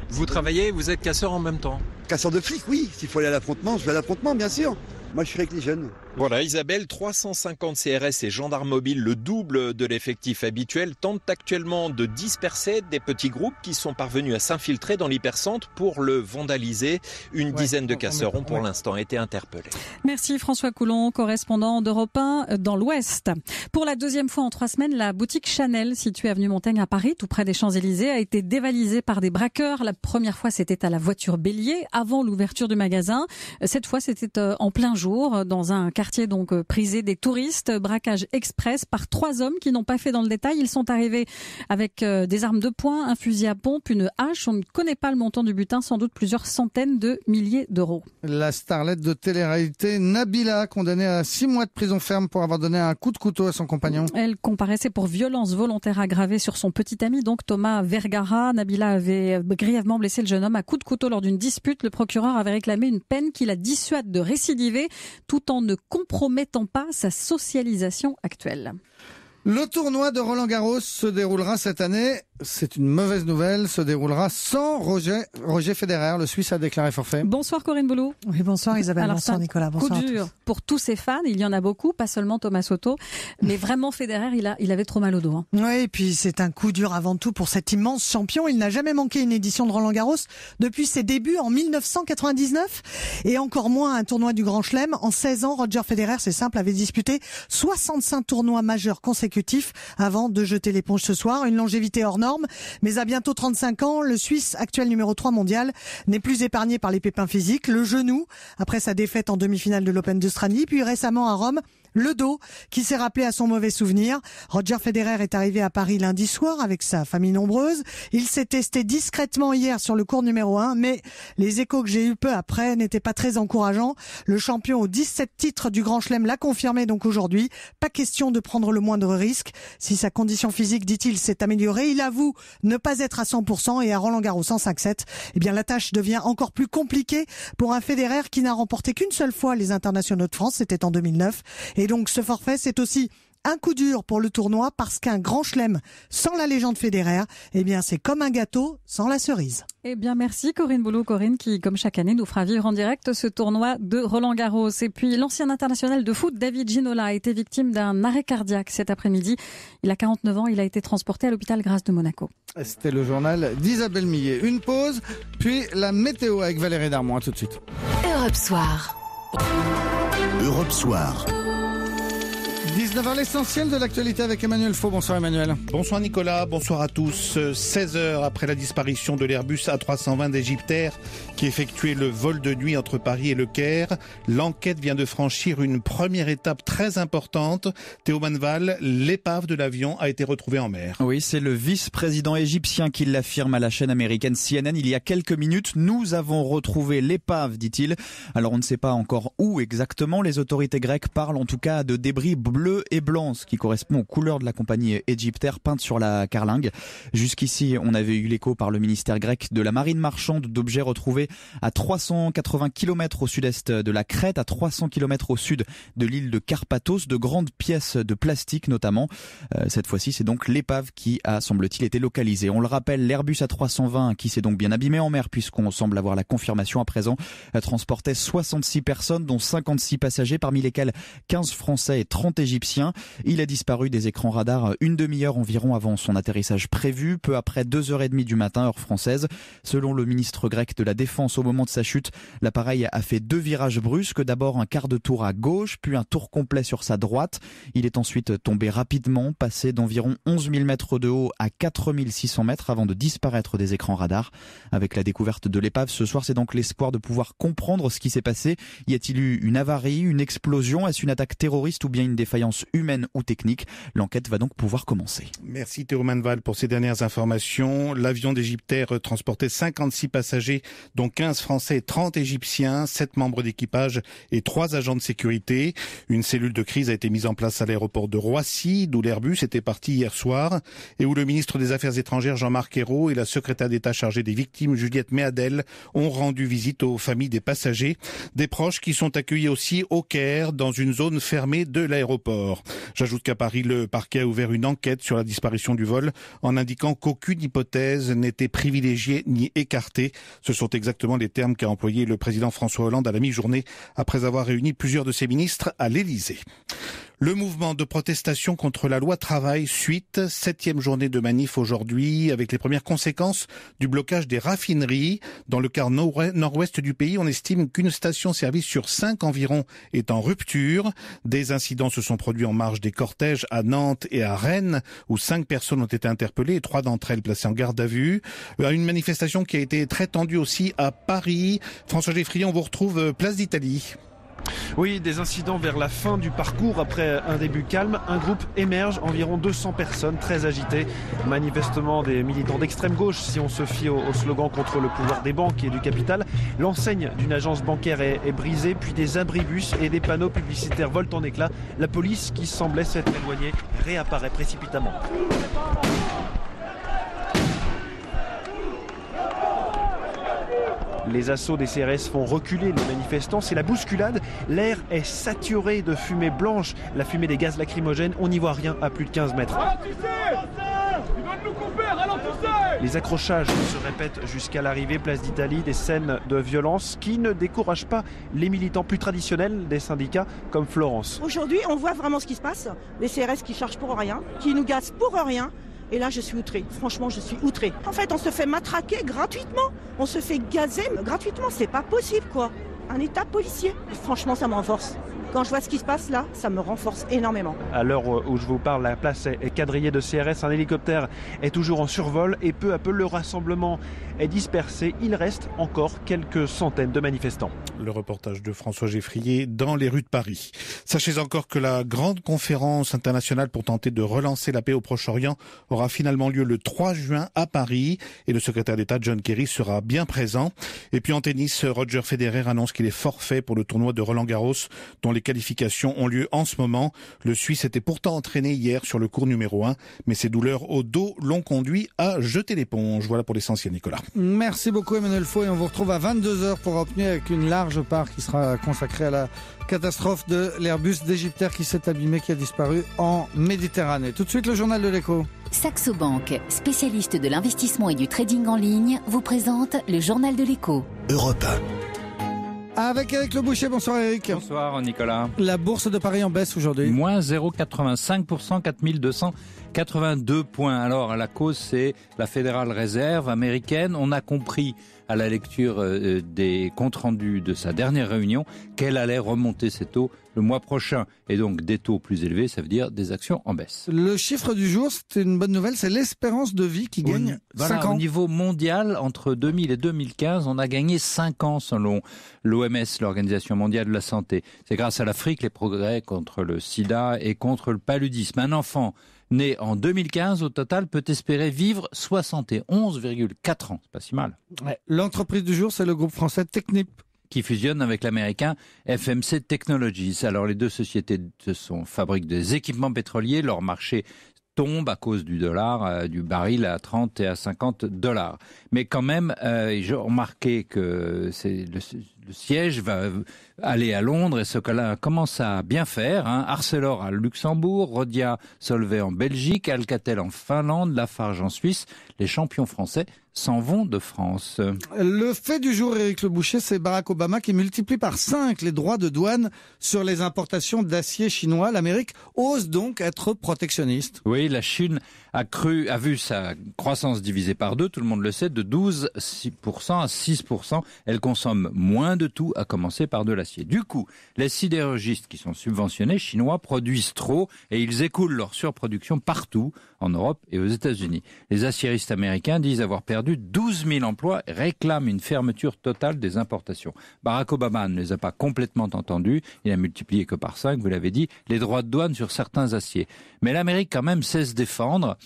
Vous travaillez vous êtes casseur en même temps Casseur de flics, oui. S'il faut aller à l'affrontement, je vais à l'affrontement, bien sûr. Moi, je suis avec les jeunes. Voilà, Isabelle, 350 CRS et gendarmes mobiles, le double de l'effectif habituel, tentent actuellement de disperser des petits groupes qui sont parvenus à s'infiltrer dans l'hypercente pour le vandaliser. Une dizaine de casseurs ont pour l'instant été interpellés. Merci François Coulon, correspondant d'Europe 1 dans l'Ouest. Pour la deuxième fois en trois semaines, la boutique Chanel, située avenue Montaigne à Paris, tout près des Champs-Élysées, a été dévalisée par des braqueurs. La première fois, c'était à la voiture Bélier, avant l'ouverture du magasin. Cette fois, c'était euh, en plein jour, dans un quartier quartier donc euh, prisé des touristes. Braquage express par trois hommes qui n'ont pas fait dans le détail. Ils sont arrivés avec euh, des armes de poing, un fusil à pompe, une hache. On ne connaît pas le montant du butin, sans doute plusieurs centaines de milliers d'euros. La starlette de télé-réalité Nabila, condamnée à six mois de prison ferme pour avoir donné un coup de couteau à son compagnon. Elle comparaissait pour violence volontaire aggravée sur son petit ami, donc Thomas Vergara. Nabila avait euh, grièvement blessé le jeune homme à coup de couteau lors d'une dispute. Le procureur avait réclamé une peine qui la dissuade de récidiver tout en ne compromettant pas sa socialisation actuelle. Le tournoi de Roland Garros se déroulera cette année c'est une mauvaise nouvelle, se déroulera sans Roger, Federer. Le Suisse a déclaré forfait. Bonsoir Corinne Boulot. Oui, bonsoir Isabelle, bonsoir Nicolas, Coup dur pour tous ses fans, il y en a beaucoup, pas seulement Thomas Soto, mais vraiment Federer, il, a, il avait trop mal au dos. Hein. Oui, et puis c'est un coup dur avant tout pour cet immense champion. Il n'a jamais manqué une édition de Roland Garros depuis ses débuts en 1999 et encore moins un tournoi du Grand Chelem. En 16 ans, Roger Federer, c'est simple, avait disputé 65 tournois majeurs consécutifs avant de jeter l'éponge ce soir. Une longévité hors mais à bientôt 35 ans, le Suisse, actuel numéro 3 mondial, n'est plus épargné par les pépins physiques. Le genou, après sa défaite en demi-finale de l'Open de puis récemment à Rome, le dos qui s'est rappelé à son mauvais souvenir. Roger Federer est arrivé à Paris lundi soir avec sa famille nombreuse. Il s'est testé discrètement hier sur le cours numéro 1, mais les échos que j'ai eus peu après n'étaient pas très encourageants. Le champion aux 17 titres du Grand Chelem l'a confirmé donc aujourd'hui. Pas question de prendre le moindre risque. Si sa condition physique, dit-il, s'est améliorée, il avoue ne pas être à 100% et à Roland Garros 105-7, eh bien la tâche devient encore plus compliquée pour un Federer qui n'a remporté qu'une seule fois les internationaux de France, c'était en 2009. Et et donc ce forfait, c'est aussi un coup dur pour le tournoi parce qu'un grand chelem sans la légende fédéraire, eh bien c'est comme un gâteau sans la cerise. Eh bien merci Corinne Boulot, Corinne qui comme chaque année nous fera vivre en direct ce tournoi de Roland Garros. Et puis l'ancien international de foot David Ginola a été victime d'un arrêt cardiaque cet après-midi. Il a 49 ans, il a été transporté à l'hôpital Grasse de Monaco. C'était le journal d'Isabelle Millet. Une pause, puis la météo avec Valérie Darmon. tout de suite. Europe Soir. Europe Soir d'avoir l'essentiel de l'actualité avec Emmanuel Faux. Bonsoir Emmanuel. Bonsoir Nicolas, bonsoir à tous. 16 heures après la disparition de l'Airbus A320 d'Égyptaire qui effectuait le vol de nuit entre Paris et Le Caire, l'enquête vient de franchir une première étape très importante. Théo Manval, l'épave de l'avion a été retrouvée en mer. Oui, c'est le vice-président égyptien qui l'affirme à la chaîne américaine CNN il y a quelques minutes. Nous avons retrouvé l'épave, dit-il. Alors on ne sait pas encore où exactement. Les autorités grecques parlent en tout cas de débris bleus et blanc, ce qui correspond aux couleurs de la compagnie égyptaire peinte sur la carlingue. Jusqu'ici, on avait eu l'écho par le ministère grec de la marine marchande d'objets retrouvés à 380 km au sud-est de la Crète, à 300 km au sud de l'île de Carpathos, de grandes pièces de plastique notamment. Euh, cette fois-ci, c'est donc l'épave qui a, semble-t-il, été localisée. On le rappelle, l'Airbus A320, qui s'est donc bien abîmé en mer, puisqu'on semble avoir la confirmation à présent, euh, transportait 66 personnes, dont 56 passagers, parmi lesquels 15 Français et 30 Égyptiens. Il a disparu des écrans radars une demi-heure environ avant son atterrissage prévu, peu après 2h30 du matin, heure française. Selon le ministre grec de la Défense, au moment de sa chute, l'appareil a fait deux virages brusques, d'abord un quart de tour à gauche, puis un tour complet sur sa droite. Il est ensuite tombé rapidement, passé d'environ 11 000 mètres de haut à 4 600 mètres avant de disparaître des écrans radars. Avec la découverte de l'épave ce soir, c'est donc l'espoir de pouvoir comprendre ce qui s'est passé. Y a-t-il eu une avarie, une explosion, est-ce une attaque terroriste ou bien une défaillance humaine ou technique. L'enquête va donc pouvoir commencer. Merci Théo Manval pour ces dernières informations. L'avion d'Egyptair transportait 56 passagers, dont 15 Français, 30 Égyptiens, 7 membres d'équipage et 3 agents de sécurité. Une cellule de crise a été mise en place à l'aéroport de Roissy, d'où l'Airbus était parti hier soir, et où le ministre des Affaires étrangères Jean-Marc Ayrault et la secrétaire d'État chargée des victimes Juliette Méadel ont rendu visite aux familles des passagers, des proches qui sont accueillis aussi au Caire, dans une zone fermée de l'aéroport. J'ajoute qu'à Paris, le parquet a ouvert une enquête sur la disparition du vol en indiquant qu'aucune hypothèse n'était privilégiée ni écartée. Ce sont exactement les termes qu'a employé le président François Hollande à la mi-journée après avoir réuni plusieurs de ses ministres à l'Élysée. Le mouvement de protestation contre la loi travail suite, septième journée de manif aujourd'hui, avec les premières conséquences du blocage des raffineries. Dans le quart nord-ouest du pays, on estime qu'une station-service sur cinq environ est en rupture. Des incidents se sont produits en marge des cortèges à Nantes et à Rennes, où cinq personnes ont été interpellées et trois d'entre elles placées en garde à vue. Euh, une manifestation qui a été très tendue aussi à Paris. François Geffrier, on vous retrouve euh, place d'Italie. Oui, des incidents vers la fin du parcours. Après un début calme, un groupe émerge, environ 200 personnes très agitées. Manifestement des militants d'extrême gauche, si on se fie au, slogan contre le pouvoir des banques et du capital. L'enseigne d'une agence bancaire est, est, brisée, puis des abribus et des panneaux publicitaires volent en éclats. La police, qui semblait s'être éloignée, réapparaît précipitamment. Les assauts des CRS font reculer les manifestants. C'est la bousculade. L'air est saturé de fumée blanche, la fumée des gaz lacrymogènes. On n'y voit rien à plus de 15 mètres. Ah, les accrochages se répètent jusqu'à l'arrivée place d'Italie des scènes de violence qui ne découragent pas les militants plus traditionnels des syndicats comme Florence. Aujourd'hui, on voit vraiment ce qui se passe. Les CRS qui chargent pour rien, qui nous gazent pour rien. Et là, je suis outré. Franchement, je suis outré. En fait, on se fait matraquer gratuitement. On se fait gazer gratuitement. C'est pas possible, quoi. Un état policier. Franchement, ça m'enforce. Quand je vois ce qui se passe là, ça me renforce énormément. À l'heure où je vous parle, la place est quadrillée de CRS. Un hélicoptère est toujours en survol et peu à peu le rassemblement est dispersé. Il reste encore quelques centaines de manifestants. Le reportage de François Geffrier dans les rues de Paris. Sachez encore que la grande conférence internationale pour tenter de relancer la paix au Proche-Orient aura finalement lieu le 3 juin à Paris et le secrétaire d'État John Kerry sera bien présent. Et puis en tennis, Roger Federer annonce qu'il est forfait pour le tournoi de Roland Garros dont les qualifications ont lieu en ce moment. Le Suisse était pourtant entraîné hier sur le cours numéro 1, mais ses douleurs au dos l'ont conduit à jeter l'éponge. Voilà pour l'essentiel, Nicolas. Merci beaucoup, Emmanuel Faux, et on vous retrouve à 22h pour obtenir avec une large part qui sera consacrée à la catastrophe de l'Airbus d'Égyptaire qui s'est abîmé, qui a disparu en Méditerranée. Tout de suite, le journal de l'écho. Saxo Bank, spécialiste de l'investissement et du trading en ligne, vous présente le journal de l'écho. Europe 1. Avec Eric Le Boucher, bonsoir Eric. Bonsoir Nicolas. La bourse de Paris en baisse aujourd'hui. Moins 0,85%, 4282 points. Alors à la cause c'est la Fédérale Réserve américaine. On a compris à la lecture euh, des comptes rendus de sa dernière réunion qu'elle allait remonter cette taux le mois prochain. Et donc des taux plus élevés, ça veut dire des actions en baisse. Le chiffre du jour, c'est une bonne nouvelle, c'est l'espérance de vie qui gagne 5 ans. Au niveau mondial, entre 2000 et 2015, on a gagné 5 ans selon l'OMS, l'Organisation mondiale de la santé. C'est grâce à l'Afrique les progrès contre le sida et contre le paludisme. Un enfant né en 2015 au total peut espérer vivre 71,4 ans. C'est pas si mal. L'entreprise du jour, c'est le groupe français Technip qui fusionne avec l'américain FMC Technologies. Alors les deux sociétés fabriquent des équipements pétroliers, leur marché tombe à cause du dollar, euh, du baril à 30 et à 50 dollars. Mais quand même, j'ai euh, remarqué que c'est le siège va euh, aller à Londres et ce cas-là commence à bien faire. Hein. Arcelor à Luxembourg, Rodia Solvay en Belgique, Alcatel en Finlande, Lafarge en Suisse. Les champions français s'en vont de France. Le fait du jour, Éric Le Boucher, c'est Barack Obama qui multiplie par 5 les droits de douane sur les importations d'acier chinois. L'Amérique ose donc être protectionniste. Oui, la Chine a, cru, a vu sa croissance divisée par deux, tout le monde le sait, de 12% à 6%. Elle consomme moins de tout, à commencer par de l'acier. Du coup, les sidérurgistes qui sont subventionnés chinois produisent trop et ils écoulent leur surproduction partout en Europe et aux États-Unis. Les aciéristes américains disent avoir perdu 12 000 emplois et réclament une fermeture totale des importations. Barack Obama ne les a pas complètement entendus. Il a multiplié que par 5, vous l'avez dit, les droits de douane sur certains aciers. Mais l'Amérique quand même cesse se défendre.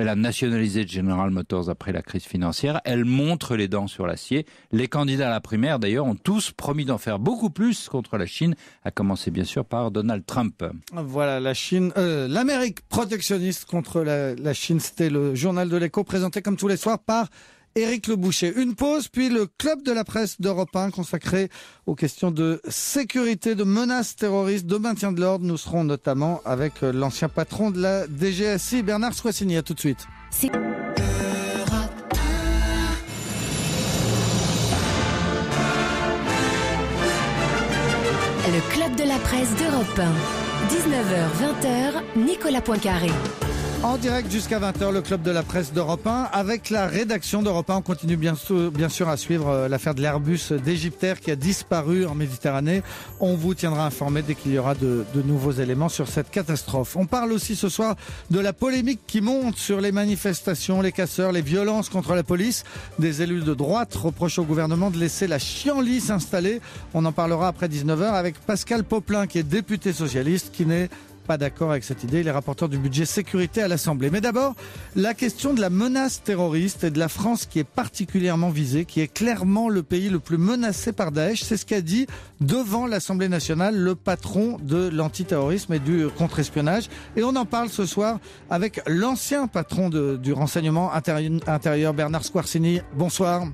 Elle a nationalisé General Motors après la crise financière. Elle montre les dents sur l'acier. Les candidats à la primaire, d'ailleurs, ont tous promis d'en faire beaucoup plus contre la Chine, à commencer bien sûr par Donald Trump. Voilà, la Chine, euh, l'Amérique protectionniste contre la, la Chine, c'était le journal de l'écho présenté comme tous les soirs par Éric Le Boucher. Une pause, puis le club de la presse d'Europe 1 consacré aux questions de sécurité, de menaces terroristes, de maintien de l'ordre. Nous serons notamment avec euh, l'ancien patron de la DGSI, Bernard Soissini. À tout de suite. Le club de la presse d'Europe 1. 19h-20h, Nicolas Poincaré. En direct jusqu'à 20h, le club de la presse d'Europe 1 avec la rédaction d'Europe 1. On continue bien sûr, à suivre euh, l'affaire de l'Airbus d'Égypte qui a disparu en Méditerranée. On vous tiendra informé dès qu'il y aura de, nouveaux éléments sur cette catastrophe. On parle aussi ce soir de la polémique qui monte sur les manifestations, les casseurs, les violences contre la police. Des élus de droite reprochent au gouvernement de laisser la chienlit s'installer. On en parlera après 19h avec Pascal Poplin qui est député socialiste qui n'est pas d'accord avec cette idée, les rapporteurs du budget sécurité à l'Assemblée. Mais d'abord, la question de la menace terroriste et de la France qui est particulièrement visée, qui est clairement le pays le plus menacé par Daesh. C'est ce qu'a dit devant l'Assemblée nationale le patron de l'antiterrorisme et du contre-espionnage. Et on en parle ce soir avec l'ancien patron du renseignement intérieur, intérieur Bernard Squarcini. Bonsoir.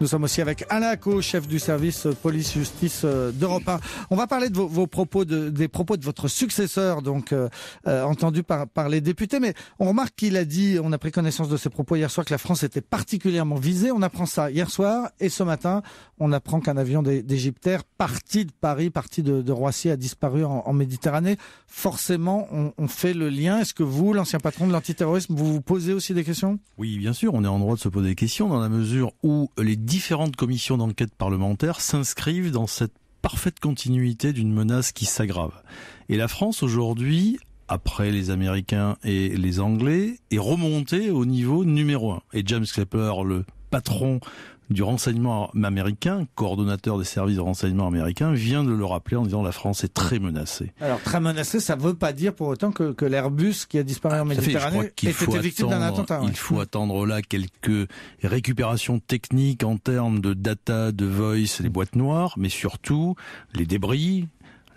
Nous sommes aussi avec Alain chef du service police-justice euh, d'Europe 1. On va parler de vos, propos, de, des propos de votre successeur, donc euh, euh, entendu par, par les députés. Mais on remarque qu'il a dit, on a pris connaissance de ses propos hier soir, que la France était particulièrement visée. On apprend ça hier soir et ce matin, on apprend qu'un avion d'Égyptaire parti de Paris, parti de, de Roissy, a disparu en, en Méditerranée. Forcément, on, on fait le lien. Est-ce que vous, l'ancien patron de l'antiterrorisme, vous vous posez aussi des questions Oui, bien sûr, on est en droit de se poser des questions dans la mesure où les différentes commissions d'enquête parlementaire s'inscrivent dans cette parfaite continuité d'une menace qui s'aggrave. Et la France aujourd'hui, après les Américains et les Anglais, est remontée au niveau numéro un. Et James Clapper, le patron du renseignement américain, coordonnateur des services de renseignement américain, vient de le rappeler en disant la France est très menacée. Alors très menacée, ça ne veut pas dire pour autant que, l'Airbus qui a disparu en Méditerranée fait, était victime d'un attentat. Il faut mm. attendre là quelques récupérations techniques en termes de data, de voice, les boîtes noires, mais surtout les débris,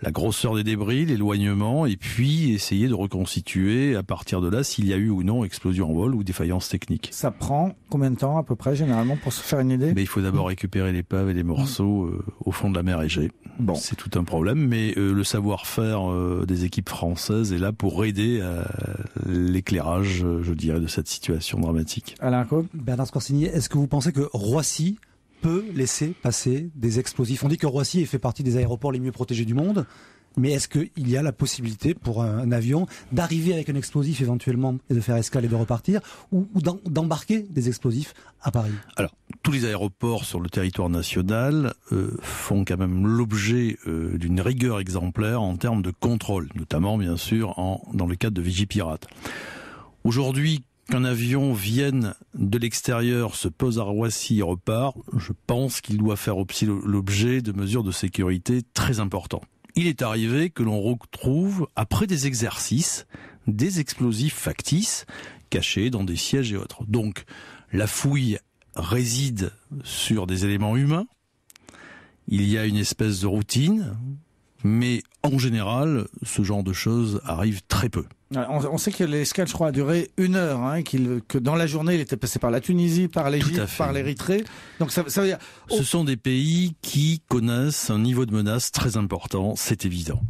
la grosseur des débris, l'éloignement, et puis essayer de reconstituer à partir de là s'il y a eu ou non explosion en vol ou défaillance technique. Ça prend combien de temps à peu près généralement pour se faire une idée Mais il faut d'abord récupérer l'épave et les morceaux euh, au fond de la mer Égée. Bon, c'est tout un problème, mais euh, le savoir-faire euh, des équipes françaises est là pour aider à l'éclairage, je dirais, de cette situation dramatique. Alain Coe Bernard Scorsini, est-ce que vous pensez que Roissy peut laisser passer des explosifs. On dit que Roissy est fait partie des aéroports les mieux protégés du monde. Mais est-ce qu'il y a la possibilité pour un, avion d'arriver avec un explosif éventuellement et de faire escale et de repartir ou, d'embarquer des explosifs à Paris Alors, tous les aéroports sur le territoire national euh, font quand même l'objet euh, d'une rigueur exemplaire en termes de contrôle, notamment bien sûr en, dans le cadre de Vigipirate. Aujourd'hui, qu'un avion vienne de l'extérieur, se pose à Roissy et repart, je pense qu'il doit faire l'objet de mesures de sécurité très importantes. Il est arrivé que l'on retrouve, après des exercices, des explosifs factices cachés dans des sièges et autres. Donc, la fouille réside sur des éléments humains. Il y a une espèce de routine mais en général, ce genre de choses arrive très peu. On, sait que l'escale, je crois, a duré une heure, hein, que dans la journée, il était passé par la Tunisie, par l'Égypte, par l'Érythrée. Donc ça veut dire... Ce oh. sont des pays qui connaissent un niveau de menace très important, c'est évident.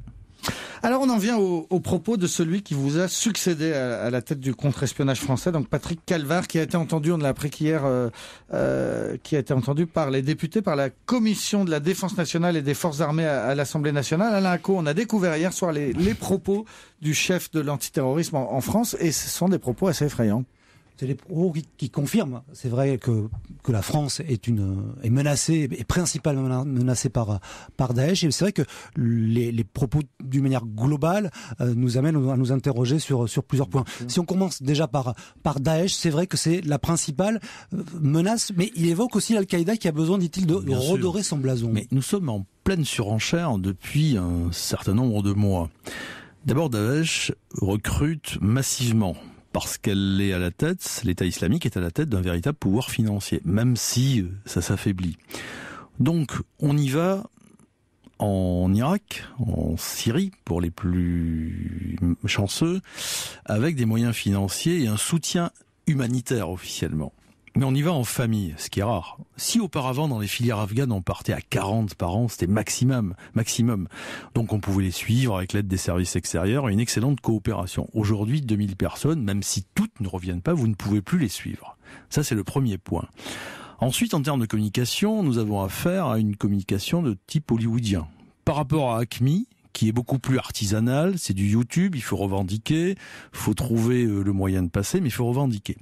Alors on en vient aux propos de celui qui vous a succédé à, la tête du contre-espionnage français, donc Patrick Calvar, qui a été entendu, on l'a appris qu'hier, euh, euh, qui a été entendu par les députés, par la commission de la défense nationale et des forces armées à, l'Assemblée nationale. Alain Co, on a découvert hier soir les, les propos du chef de l'antiterrorisme en France, et ce sont des propos assez effrayants c'est les propos qui, confirment. C'est vrai que, la France est, une, est menacée, est principalement menacée par, par Daesh. Et c'est vrai que les, propos d'une manière globale euh, nous amènent à nous interroger sur, sur plusieurs points. Si on commence déjà par, par Daesh, c'est vrai que c'est la principale euh, menace, mais il évoque aussi l'Al-Qaïda qui a besoin, dit-il, de redorer son blason. Mais nous sommes en pleine surenchère depuis un certain nombre de mois. D'abord, Daesh recrute massivement parce qu'elle est à la tête, l'État islamique est à la tête d'un véritable pouvoir financier, même si euh, ça s'affaiblit. Donc on y va en Irak, en Syrie, pour les plus chanceux, avec des moyens financiers et un soutien humanitaire officiellement. Mais on y va en famille, ce qui est rare. Si auparavant, dans les filières afghanes, on partait à 40 par an, c'était maximum, maximum. Donc on pouvait les suivre avec l'aide des services extérieurs et une excellente coopération. Aujourd'hui, 2000 personnes, même si toutes ne reviennent pas, vous ne pouvez plus les suivre. Ça, c'est le premier point. Ensuite, en termes de communication, nous avons affaire à une communication de type hollywoodien. Par rapport à ACMI, qui est beaucoup plus artisanal, c'est du YouTube, il faut revendiquer, faut trouver euh, le moyen de passer, mais il faut revendiquer.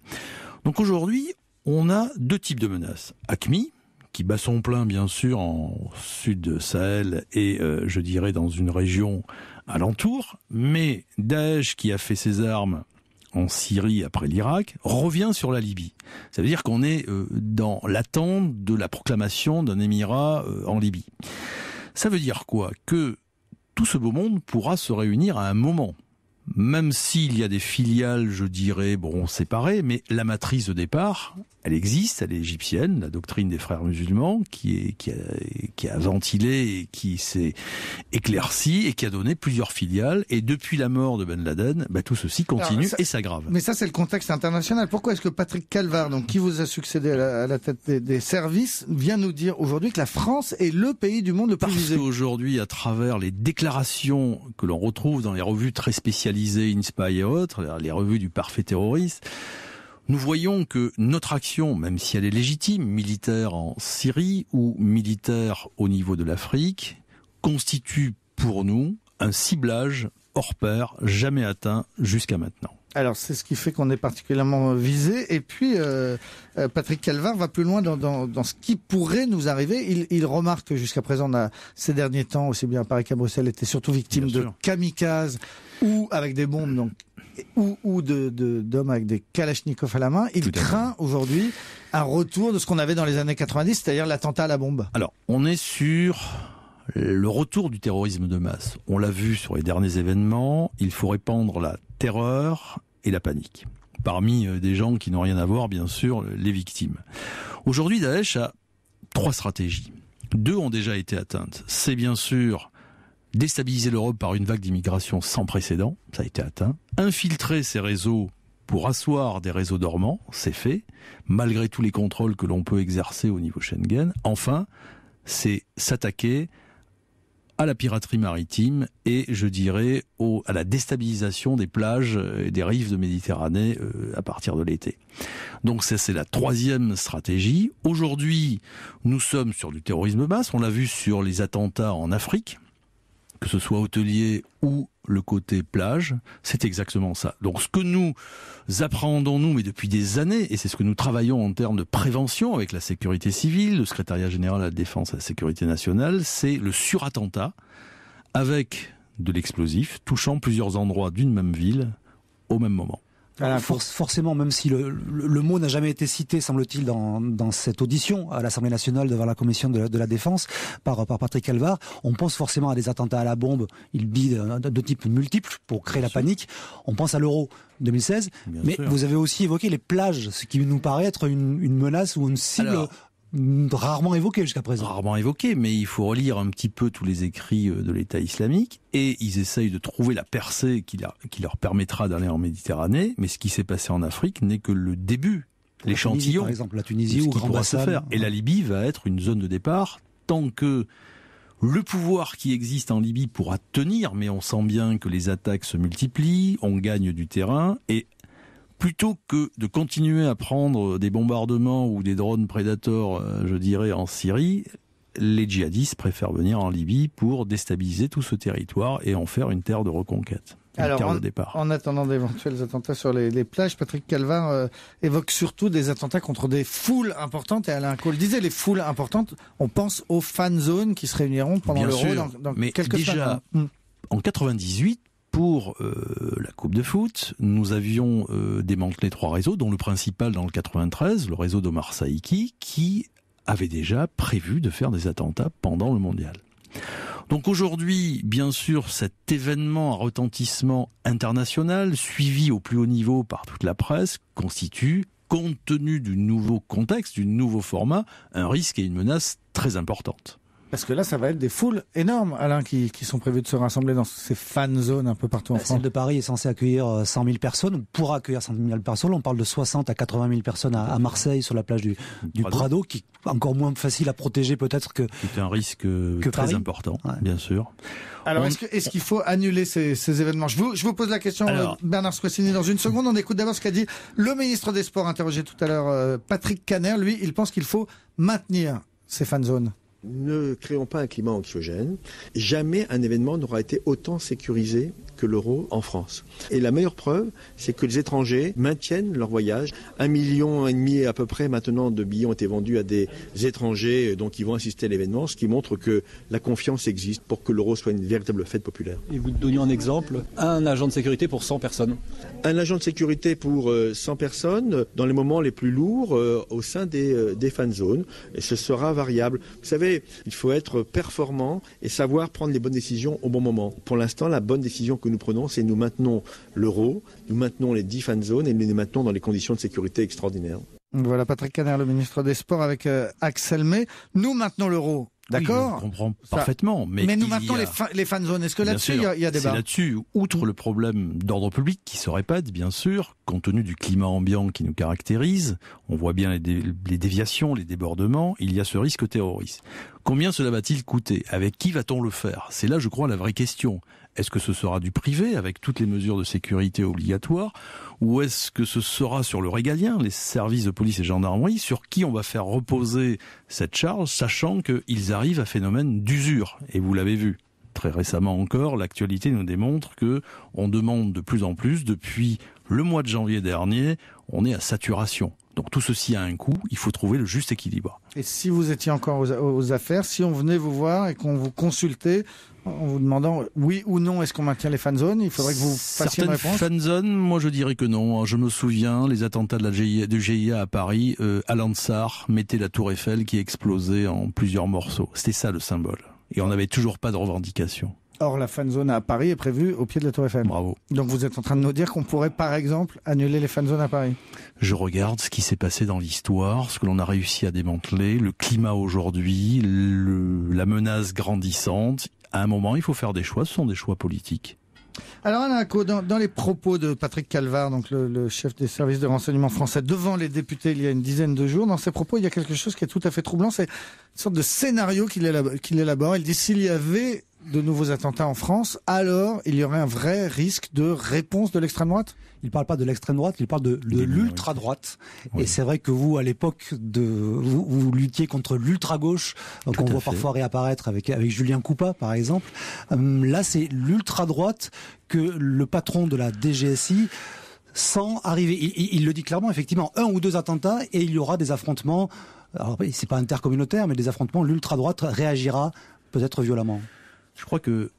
Donc aujourd'hui, on a deux types de menaces. ACMI, qui bat son plein bien sûr en sud de Sahel et euh, je dirais dans une région alentour, mais Daesh qui a fait ses armes en Syrie après l'Irak, revient sur la Libye. Ça veut dire qu'on est euh, dans l'attente de la proclamation d'un émirat euh, en Libye. Ça veut dire quoi Que tout ce beau monde pourra se réunir à un moment même s'il y a des filiales, je dirais, bon, séparées, mais la matrice de départ, elle existe, elle est égyptienne, la doctrine des frères musulmans, qui, est, qui, a, ventilé, et qui s'est éclaircie et qui a donné plusieurs filiales. Et depuis la mort de Ben Laden, bah, tout ceci continue et s'aggrave. Mais ça, c'est le contexte international. Pourquoi est-ce que Patrick Calvar, donc, qui vous a succédé à la, tête des, services, vient nous dire aujourd'hui que la France est le pays du monde le plus Parce qu'aujourd'hui, à travers les déclarations que l'on retrouve dans les revues très spécialisées, Inspire et autres, les revues du parfait terroriste, nous voyons que notre action, même si elle est légitime, militaire en Syrie ou militaire au niveau de l'Afrique, constitue pour nous un ciblage hors pair jamais atteint jusqu'à maintenant. Alors c'est ce qui fait qu'on est particulièrement visé. Et puis euh, euh, Patrick Calvar va plus loin dans, ce qui pourrait nous arriver. Il, remarque que jusqu'à présent, ces derniers temps, aussi bien à Paris qu'à Bruxelles, était surtout victime de kamikazes ou avec des bombes, ou, d'hommes de, avec des kalachnikovs à la main, il craint aujourd'hui un retour de ce qu'on avait dans les années 90, c'est-à-dire l'attentat à la bombe. Alors, on est sur le retour du terrorisme de masse. On l'a vu sur les derniers événements, il faut répandre la terreur et la panique. Parmi euh, des gens qui n'ont rien à voir, bien sûr, les victimes. Aujourd'hui, Daesh a trois stratégies. Deux ont déjà été atteintes. C'est bien sûr déstabiliser l'Europe par une vague d'immigration sans précédent, ça a été atteint, infiltrer ces réseaux pour asseoir des réseaux dormants, c'est fait, malgré tous les contrôles que l'on peut exercer au niveau Schengen. Enfin, c'est s'attaquer à la piraterie maritime et, je dirais, au, à la déstabilisation des plages et des rives de Méditerranée euh, à partir de l'été. Donc ça, c'est la troisième stratégie. Aujourd'hui, nous sommes sur du terrorisme basse. On l'a vu sur les attentats en Afrique que ce soit hôtelier ou le côté plage, c'est exactement ça. Donc ce que nous appréhendons, nous, mais depuis des années, et c'est ce que nous travaillons en termes de prévention avec la sécurité civile, le secrétariat général à la défense et à la sécurité nationale, c'est le surattentat avec de l'explosif touchant plusieurs endroits d'une même ville au même moment forcément, même si le, mot n'a jamais été cité, semble-t-il, dans, cette audition à l'Assemblée nationale devant la commission de, la défense par, par, Patrick Alvar, on pense forcément à des attentats à la bombe, il bide euh, de type multiple pour créer la panique. On pense à l'euro 2016, mais vous avez aussi évoqué les plages, ce qui nous paraît être une, menace ou une cible rarement évoqué jusqu'à présent. Rarement évoqué, mais il faut relire un petit peu tous les écrits euh, de l'État islamique et ils essayent de trouver la percée qui, leur permettra d'aller en Méditerranée, mais ce qui s'est passé en Afrique n'est que le début. L'échantillon. Par exemple, la Tunisie ou pourra se faire. Et la Libye va être une zone de départ tant que le pouvoir qui existe en Libye pourra tenir, mais on sent bien que les attaques se multiplient, on gagne du terrain, et plutôt que de continuer à prendre des bombardements ou des drones prédateurs, euh, je dirais, en Syrie, les djihadistes préfèrent venir en Libye pour déstabiliser tout ce territoire et en faire une terre de reconquête. Alors, en, en, attendant d'éventuels attentats sur les, plages, Patrick Calvin euh, évoque surtout des attentats contre des foules importantes. Et Alain Cole disait, les foules importantes, on pense aux fan zones qui se réuniront pendant l'Euro dans, mais déjà, hein. hmm. En 98, pour euh, la Coupe de foot, nous avions euh, démantelé trois réseaux, dont le principal dans le 93, le réseau de Marsaïki, qui avait déjà prévu de faire des attentats pendant le mondial. Donc aujourd'hui, bien sûr, cet événement à retentissement international, suivi au plus haut niveau par toute la presse, constitue, compte tenu du nouveau contexte, du nouveau format, un risque et une menace très importante. Parce que là, ça va être des foules énormes, Alain, qui, qui sont prévues de se rassembler dans ces fan zones un peu partout en bah, France. France. Celle de Paris est censée accueillir 100 euh, 000 personnes, ou pourra accueillir 100 000 personnes. On parle de 60 à 80 000 personnes à, Marseille, sur la plage du, du Prado. qui est encore moins facile à protéger peut-être que. C'est un risque euh, très important, bien sûr. Alors, est-ce qu'il faut annuler ces, ces événements je vous, je vous, pose la question, euh, Bernard Squassini, dans une seconde. On écoute d'abord ce qu'a dit le ministre des Sports, interrogé tout à l'heure, Patrick Caner. Lui, il pense qu'il faut maintenir ces fan zones. Ne créons pas un climat anxiogène. Jamais un événement n'aura été autant sécurisé que l'euro en France. Et la meilleure preuve, c'est que les étrangers maintiennent leur voyage. Un million et demi à peu près maintenant de billets ont été vendus à des étrangers, euh, donc ils vont assister à l'événement, ce qui montre que la confiance existe pour que l'euro soit une véritable fête populaire. Et vous donnez un exemple, un agent de sécurité pour 100 personnes. Un agent de sécurité pour 100 euh, personnes dans les moments les plus lourds euh, au sein des, des fan zones. Et ce sera variable. Vous savez, il faut être performant et savoir prendre les bonnes décisions au bon moment. Pour l'instant, la bonne décision que nous prenons, c'est nous maintenons l'euro, nous maintenons les 10 fan zones et nous les maintenons dans les conditions de sécurité extraordinaires. Voilà Patrick Canard, le ministre des Sports, avec euh, Axel May. Nous maintenons l'euro D'accord Je comprends parfaitement. Mais, nous maintenant, les, fa est-ce que là-dessus, il y, a débat C'est là-dessus, outre le problème d'ordre public qui se répète, bien sûr, compte tenu du climat ambiant qui nous caractérise, on voit bien les déviations, les débordements, il y a ce risque terroriste. Combien cela va-t-il coûter Avec qui va-t-on le faire C'est là, je crois, la vraie question. Est-ce que ce sera du privé avec toutes les mesures de sécurité obligatoires ou est-ce que ce sera sur le régalien, les services de police et gendarmerie, sur qui on va faire reposer cette charge, sachant qu'ils arrivent à phénomène d'usure Et vous l'avez vu, très récemment encore, l'actualité nous démontre que on demande de plus en plus depuis le mois de janvier dernier, on est à saturation. Donc tout ceci a un coût, il faut trouver le juste équilibre. Et si vous étiez encore aux, affaires, si on venait vous voir et qu'on vous consultait en vous demandant oui ou non est-ce qu'on maintient les fanzones il faudrait que vous fassiez une réponse. Fan moi je dirais que non. Je me souviens les attentats de la GIA, à Paris, euh, à mettait la Tour Eiffel qui explosait en plusieurs morceaux. C'était ça le symbole. Et on n'avait toujours pas de revendication. Or, la fanzone à Paris est prévue au pied de la Tour Eiffel. Bravo. Donc, vous êtes en train de nous dire qu'on pourrait, par exemple, annuler les fanzones à Paris Je regarde ce qui s'est passé dans l'histoire, ce que l'on a réussi à démanteler, le climat aujourd'hui, la menace grandissante. À un moment, il faut faire des choix. Ce sont des choix politiques. Alors Alain dans, dans les propos de Patrick Calvar, donc le, chef des services de renseignement français, devant les députés il y a une dizaine de jours, dans ses propos, il y a quelque chose qui est tout à fait troublant, c'est une sorte de scénario qu'il élabore. Il dit s'il y avait de nouveaux attentats en France, alors il y aurait un vrai risque de réponse de l'extrême droite Il parle pas de l'extrême droite, il parle de, l'ultra droite. Et c'est vrai que vous, à l'époque, de vous, vous luttiez contre l'ultra gauche, euh, qu'on voit parfois réapparaître avec, avec Julien Coupa, par exemple. Euh, là, c'est l'ultra droite que le patron de la DGSI sans arriver. Il, il, le dit clairement, effectivement, un ou deux attentats et il y aura des affrontements. Alors, c'est pas intercommunautaire, mais des affrontements. L'ultra-droite réagira peut-être violemment. Je crois que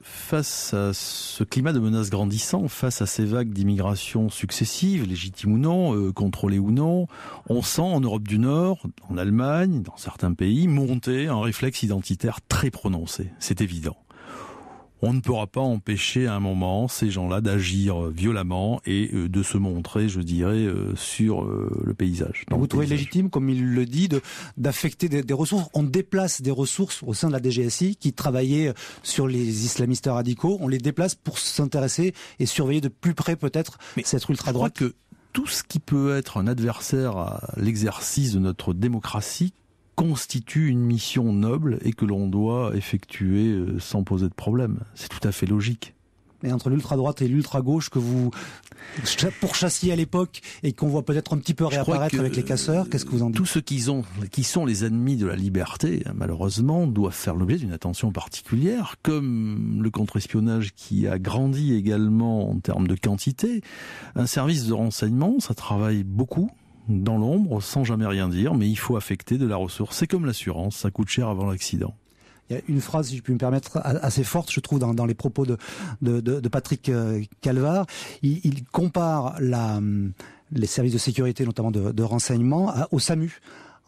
face à ce climat de menaces grandissant, face à ces vagues d'immigration successives, légitimes ou non, euh, contrôlées ou non, on sent en Europe du Nord, en Allemagne, dans certains pays, monter un réflexe identitaire très prononcé. C'est évident on ne pourra pas empêcher à un moment ces gens-là d'agir euh, violemment et euh, de se montrer, je dirais, euh, sur le paysage. Vous trouvez légitime, comme il le dit, d'affecter des, ressources On déplace des ressources au sein de la DGSI qui travaillait sur les islamistes radicaux. On les déplace pour s'intéresser et surveiller de plus près peut-être cette ultra-droite. que tout ce qui peut être un adversaire à l'exercice de notre démocratie constitue une mission noble et que l'on doit effectuer euh, sans poser de problème. C'est tout à fait logique. Mais entre l'ultra-droite et l'ultra-gauche que vous pourchassiez à l'époque et qu'on voit peut-être un petit peu réapparaître avec les casseurs, qu'est-ce que vous en dites Tous ceux qui, qui sont les ennemis de la liberté, malheureusement, doivent faire l'objet d'une attention particulière, comme le contre-espionnage qui a grandi également en termes de quantité. Un service de renseignement, ça travaille beaucoup, dans l'ombre, sans jamais rien dire, mais il faut affecter de la ressource. C'est comme l'assurance, ça coûte cher avant l'accident. Il y a une phrase, si je puis me permettre, assez forte, je trouve, dans, les propos de, de, Patrick euh, Calvar. Il, compare la, hum, les services de sécurité, notamment de, renseignement, au SAMU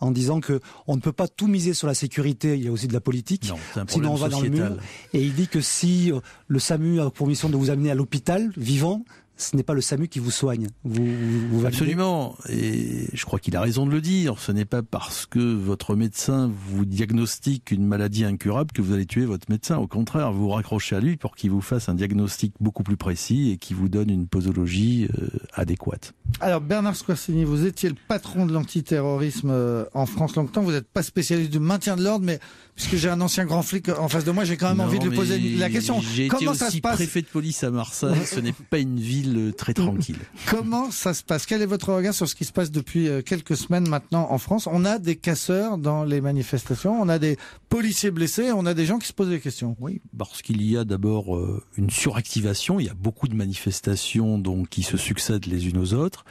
en disant que on ne peut pas tout miser sur la sécurité, il y a aussi de la politique. Non, sinon on va dans le mur. Et il dit que si euh, le SAMU a pour mission de vous amener à l'hôpital vivant, ce n'est pas le SAMU qui vous soigne. Vous, Absolument. Et je crois qu'il a raison de le dire. Ce n'est pas parce que votre médecin vous diagnostique une maladie incurable que vous allez tuer votre médecin. Au contraire, vous vous raccrochez à lui pour qu'il vous fasse un diagnostic beaucoup plus précis et qui vous donne une posologie euh, adéquate. Alors Bernard Squarcini, vous étiez le patron de l'antiterrorisme euh, en France longtemps. Vous n'êtes pas spécialiste du maintien de l'ordre, mais puisque j'ai un ancien grand flic en face de moi, j'ai quand même envie de lui poser la question. Comment ça se passe préfet de police à Marseille. ce n'est pas une ville euh, très tranquille. (laughs) Comment ça se passe Quel est votre regard sur ce qui se passe depuis euh, quelques semaines maintenant en France On a des casseurs dans les manifestations, on a des policiers blessés, on a des gens qui se posent des questions. Oui, parce qu'il y a d'abord euh, une suractivation, il y a beaucoup de manifestations donc qui se succèdent les unes aux autres.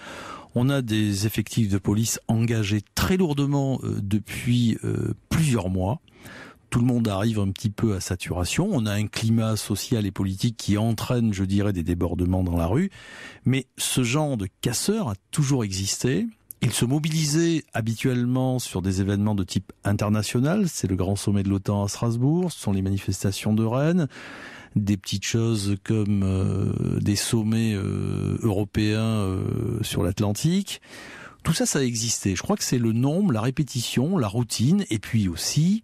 On a des effectifs de police engagés très lourdement depuis plusieurs mois tout le monde arrive un petit peu à saturation. On a un climat social et politique qui entraîne, je dirais, des débordements dans la rue. Mais ce genre de casseur a toujours existé. Il se mobilisait habituellement sur des événements de type international. C'est le grand sommet de l'OTAN à Strasbourg. Ce sont les manifestations de Rennes des petites choses comme euh, des sommets euh, européens euh, sur l'Atlantique. Tout ça, ça a existé. Je crois que c'est le nombre, la répétition, la routine, et puis aussi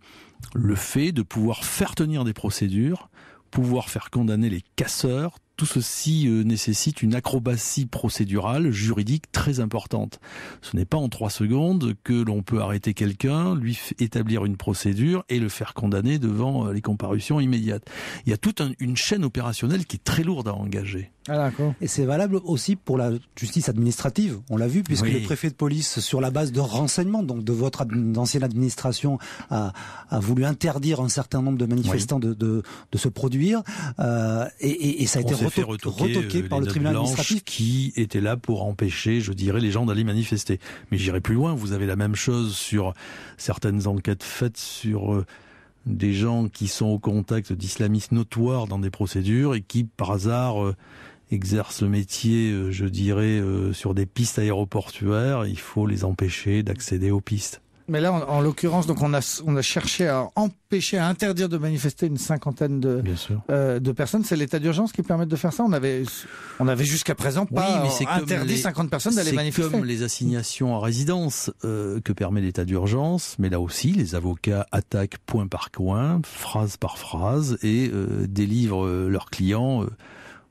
le fait de pouvoir faire tenir des procédures, pouvoir faire condamner les casseurs, tout ceci euh, nécessite une acrobatie procédurale, juridique très importante. Ce n'est pas en trois secondes que l'on peut arrêter quelqu'un, lui établir une procédure et le faire condamner devant euh, les comparutions immédiates. Il y a toute une chaîne opérationnelle qui est très lourde à engager. Ah, et c'est valable aussi pour la justice administrative. On l'a vu, puisque le préfet de police, sur la base de renseignements, donc de votre ancienne administration, a, a voulu interdire un certain nombre de manifestants de, de, de, se produire. Euh, et, et, et, ça a été retoqué, euh, par le tribunal administratif. Qui était là pour empêcher, je dirais, les gens d'aller manifester. Mais j'irai plus loin. Vous avez la même chose sur certaines enquêtes faites sur euh, des gens qui sont au contact d'islamistes notoires dans des procédures et qui, par hasard, euh, exerce le métier, euh, je dirais, euh, sur des pistes aéroportuaires, il faut les empêcher d'accéder aux pistes. Mais là, en, l'occurrence, donc on a, on a cherché à empêcher, à interdire de manifester une cinquantaine de, euh, de personnes. C'est l'état d'urgence qui permet de faire ça. On avait, on avait jusqu'à présent pas interdit 50 personnes d'aller manifester. C'est comme les assignations à résidence que permet l'état d'urgence. Mais là aussi, les avocats attaquent point par coin, phrase par phrase, et délivrent leurs clients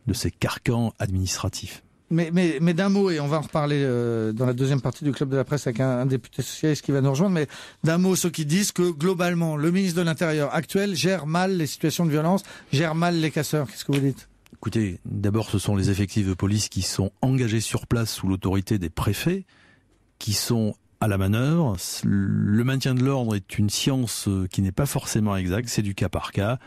de ces carcans administratifs. Mais, mais, d'un mot, et on va en reparler euh, dans la deuxième partie du Club de la Presse avec un, un député socialiste qui va nous rejoindre, mais d'un mot, ceux qui disent que globalement, le ministre de l'Intérieur actuel gère mal les situations de violence, gère mal les casseurs. Qu'est-ce que vous dites Écoutez, d'abord, ce sont les effectifs de police qui sont engagés sur place sous l'autorité des préfets, qui sont à la manœuvre. Le maintien de l'ordre est une science euh, qui n'est pas forcément exacte, c'est du cas par cas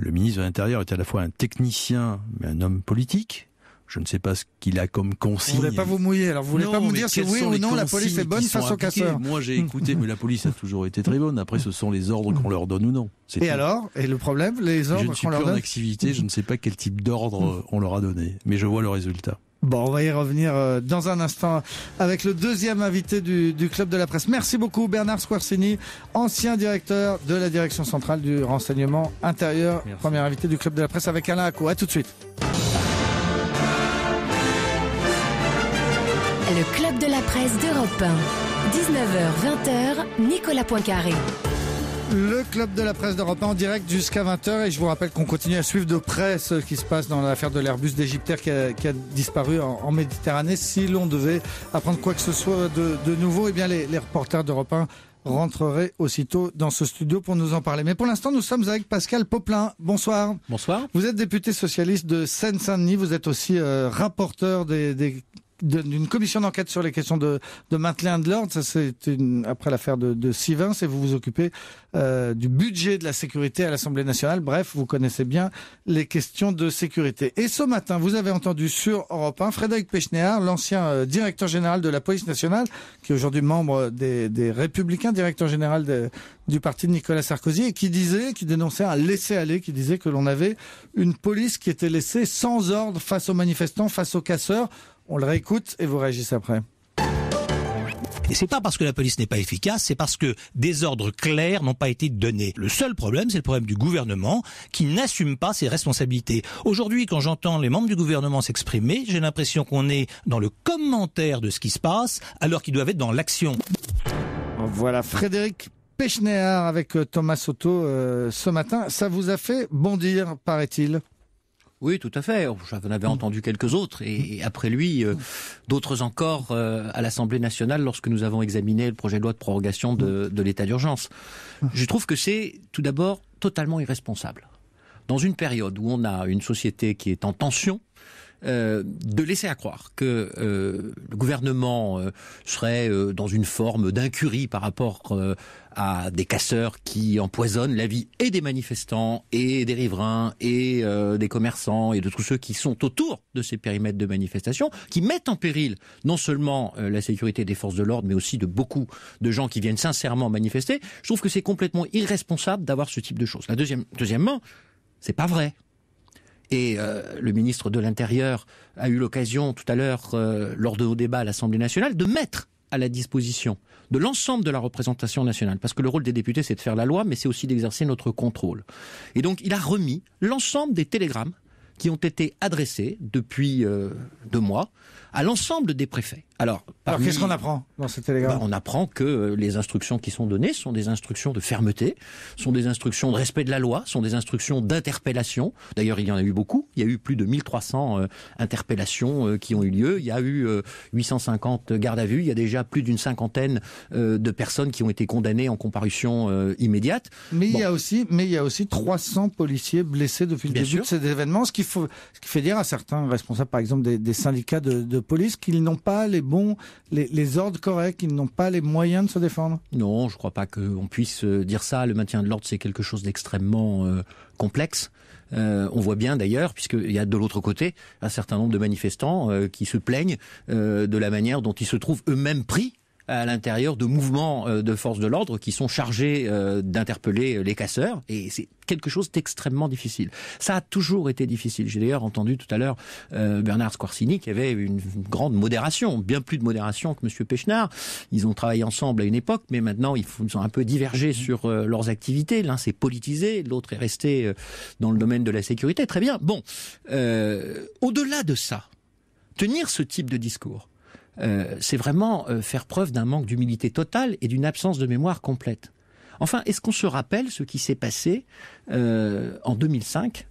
le ministre de l'Intérieur est à la fois un technicien, mais un homme politique. Je ne sais pas ce qu'il a comme consigne. Vous voulez pas vous mouiller, alors vous voulez pas vous dire si oui ou non la police est bonne face aux casseurs. Moi j'ai écouté, mais la police a toujours été très bonne. Après, ce sont les ordres qu'on leur donne ou non. Et alors Et le problème, les ordres qu'on leur donne Je ne suis activité, je ne sais pas quel type d'ordre euh, on leur a donné, mais je vois le résultat. Bon, on va y revenir euh, dans un instant avec le deuxième invité du, du Club de la Presse. Merci beaucoup Bernard Squarcini, ancien directeur de la Direction Centrale du Renseignement Intérieur, premier invité du Club de la Presse avec Alain Acco. A tout de suite. Le Club de la Presse d'Europe 19h-20h, Nicolas Poincaré. Le club de la presse d'Europe en direct jusqu'à 20h et je vous rappelle qu'on continue à suivre de près ce qui se passe dans l'affaire de l'Airbus d'Égyptaire qui, qui a, disparu en, Méditerranée. Si l'on devait apprendre quoi que ce soit de, nouveau, eh bien les, reporters d'Europe 1 rentreraient aussitôt dans ce studio pour nous en parler. Mais pour l'instant, nous sommes avec Pascal Poplin. Bonsoir. Bonsoir. Vous êtes député socialiste de Seine-Saint-Denis. Vous êtes aussi euh, rapporteur des, des d'une commission d'enquête sur les questions de, de maintien de l'ordre. Ça, c'est après l'affaire de, de et vous vous occupez euh, du budget de la sécurité à l'Assemblée nationale. Bref, vous connaissez bien les questions de sécurité. Et ce matin, vous avez entendu sur Europe 1 Frédéric Pechnéard, l'ancien euh, directeur général de la police nationale, qui est aujourd'hui membre des, Républicains, directeur général du parti de Nicolas Sarkozy, et qui disait, qui dénonçait un laisser-aller, qui disait que l'on avait une police qui était laissée sans ordre face aux manifestants, face aux casseurs. On le réécoute et vous réagissez après. Et c'est pas parce que la police n'est pas efficace, c'est parce que des ordres clairs n'ont pas été donnés. Le seul problème, c'est le problème du gouvernement qui n'assume pas ses responsabilités. Aujourd'hui, quand j'entends les membres du gouvernement s'exprimer, j'ai l'impression qu'on est dans le commentaire de ce qui se passe, alors qu'ils doivent être dans l'action. Voilà, Frédéric Pechner avec euh, Thomas Soto euh, ce matin. Ça vous a fait bondir, paraît-il oui, tout à fait. J'en avais mm. entendu quelques autres, et, mm. après lui, euh, mm. d'autres encore euh, à l'Assemblée nationale lorsque nous avons examiné le projet de loi de prorogation de l'état d'urgence. Je trouve que c'est tout d'abord totalement irresponsable. Dans une période où on a une société qui est en tension, euh, de laisser à croire que euh, le gouvernement euh, serait dans une forme d'incurie par rapport à des casseurs qui empoisonnent la vie et des manifestants et des riverains et des commerçants et de tous ceux qui sont autour de ces périmètres de manifestation, qui mettent en péril non seulement la sécurité des forces de l'ordre, mais aussi de beaucoup de gens qui viennent sincèrement manifester. Je trouve que c'est complètement irresponsable d'avoir ce type de choses. La deuxième, deuxièmement, c'est pas vrai. Et euh, le ministre de l'Intérieur a eu l'occasion tout à l'heure, euh, lors de nos débats à l'Assemblée nationale, de mettre à la disposition de l'ensemble de la représentation nationale, parce que le rôle des députés, c'est de faire la loi, mais c'est aussi d'exercer notre contrôle. Et donc, il a remis l'ensemble des télégrammes qui ont été adressés depuis euh, deux mois à l'ensemble des préfets. Alors, qu'est-ce qu'on apprend dans cette télégramme bah, On apprend que euh, les instructions qui sont données sont des instructions de fermeté, sont des instructions de respect de la loi, sont des instructions d'interpellation. D'ailleurs, il y en a eu beaucoup. Il y a eu plus de 1300 euh, interpellations euh, qui ont eu lieu. Il y a eu 850 gardes à vue. Il y a déjà plus d'une cinquantaine de personnes qui ont été condamnées en comparution immédiate. Mais il y a aussi, mais il y a aussi 300 policiers blessés depuis le début de ces événements, ce qui, faut, ce fait dire à certains responsables, par exemple des, syndicats de police qu'ils n'ont pas les bons, les, ordres corrects, qu'ils n'ont pas les moyens de se défendre Non, je ne crois pas qu'on puisse euh, dire ça. Le maintien de l'ordre, c'est quelque chose d'extrêmement euh, complexe. Euh, on voit bien d'ailleurs, puisqu'il y a de l'autre côté un certain nombre de manifestants qui se plaignent de la manière dont ils se trouvent eux-mêmes pris à l'intérieur de mouvements euh, de forces de l'ordre qui sont chargés euh, d'interpeller euh, les casseurs. Et c'est quelque chose d'extrêmement difficile. Ça a toujours été difficile. J'ai d'ailleurs entendu tout à l'heure Bernard Squarcini qui avait une grande modération, bien plus de modération que M. Pechnard. Ils ont travaillé ensemble à une époque, mais maintenant ils sont un peu divergés mmh. sur leurs activités. L'un s'est politisé, l'autre est resté dans le domaine de la sécurité. Très bien. Bon, au-delà de ça, tenir ce type de discours, euh, c'est vraiment euh, faire preuve d'un manque d'humilité totale et d'une absence de mémoire complète. Enfin, est-ce qu'on se rappelle ce qui s'est passé euh, en 2005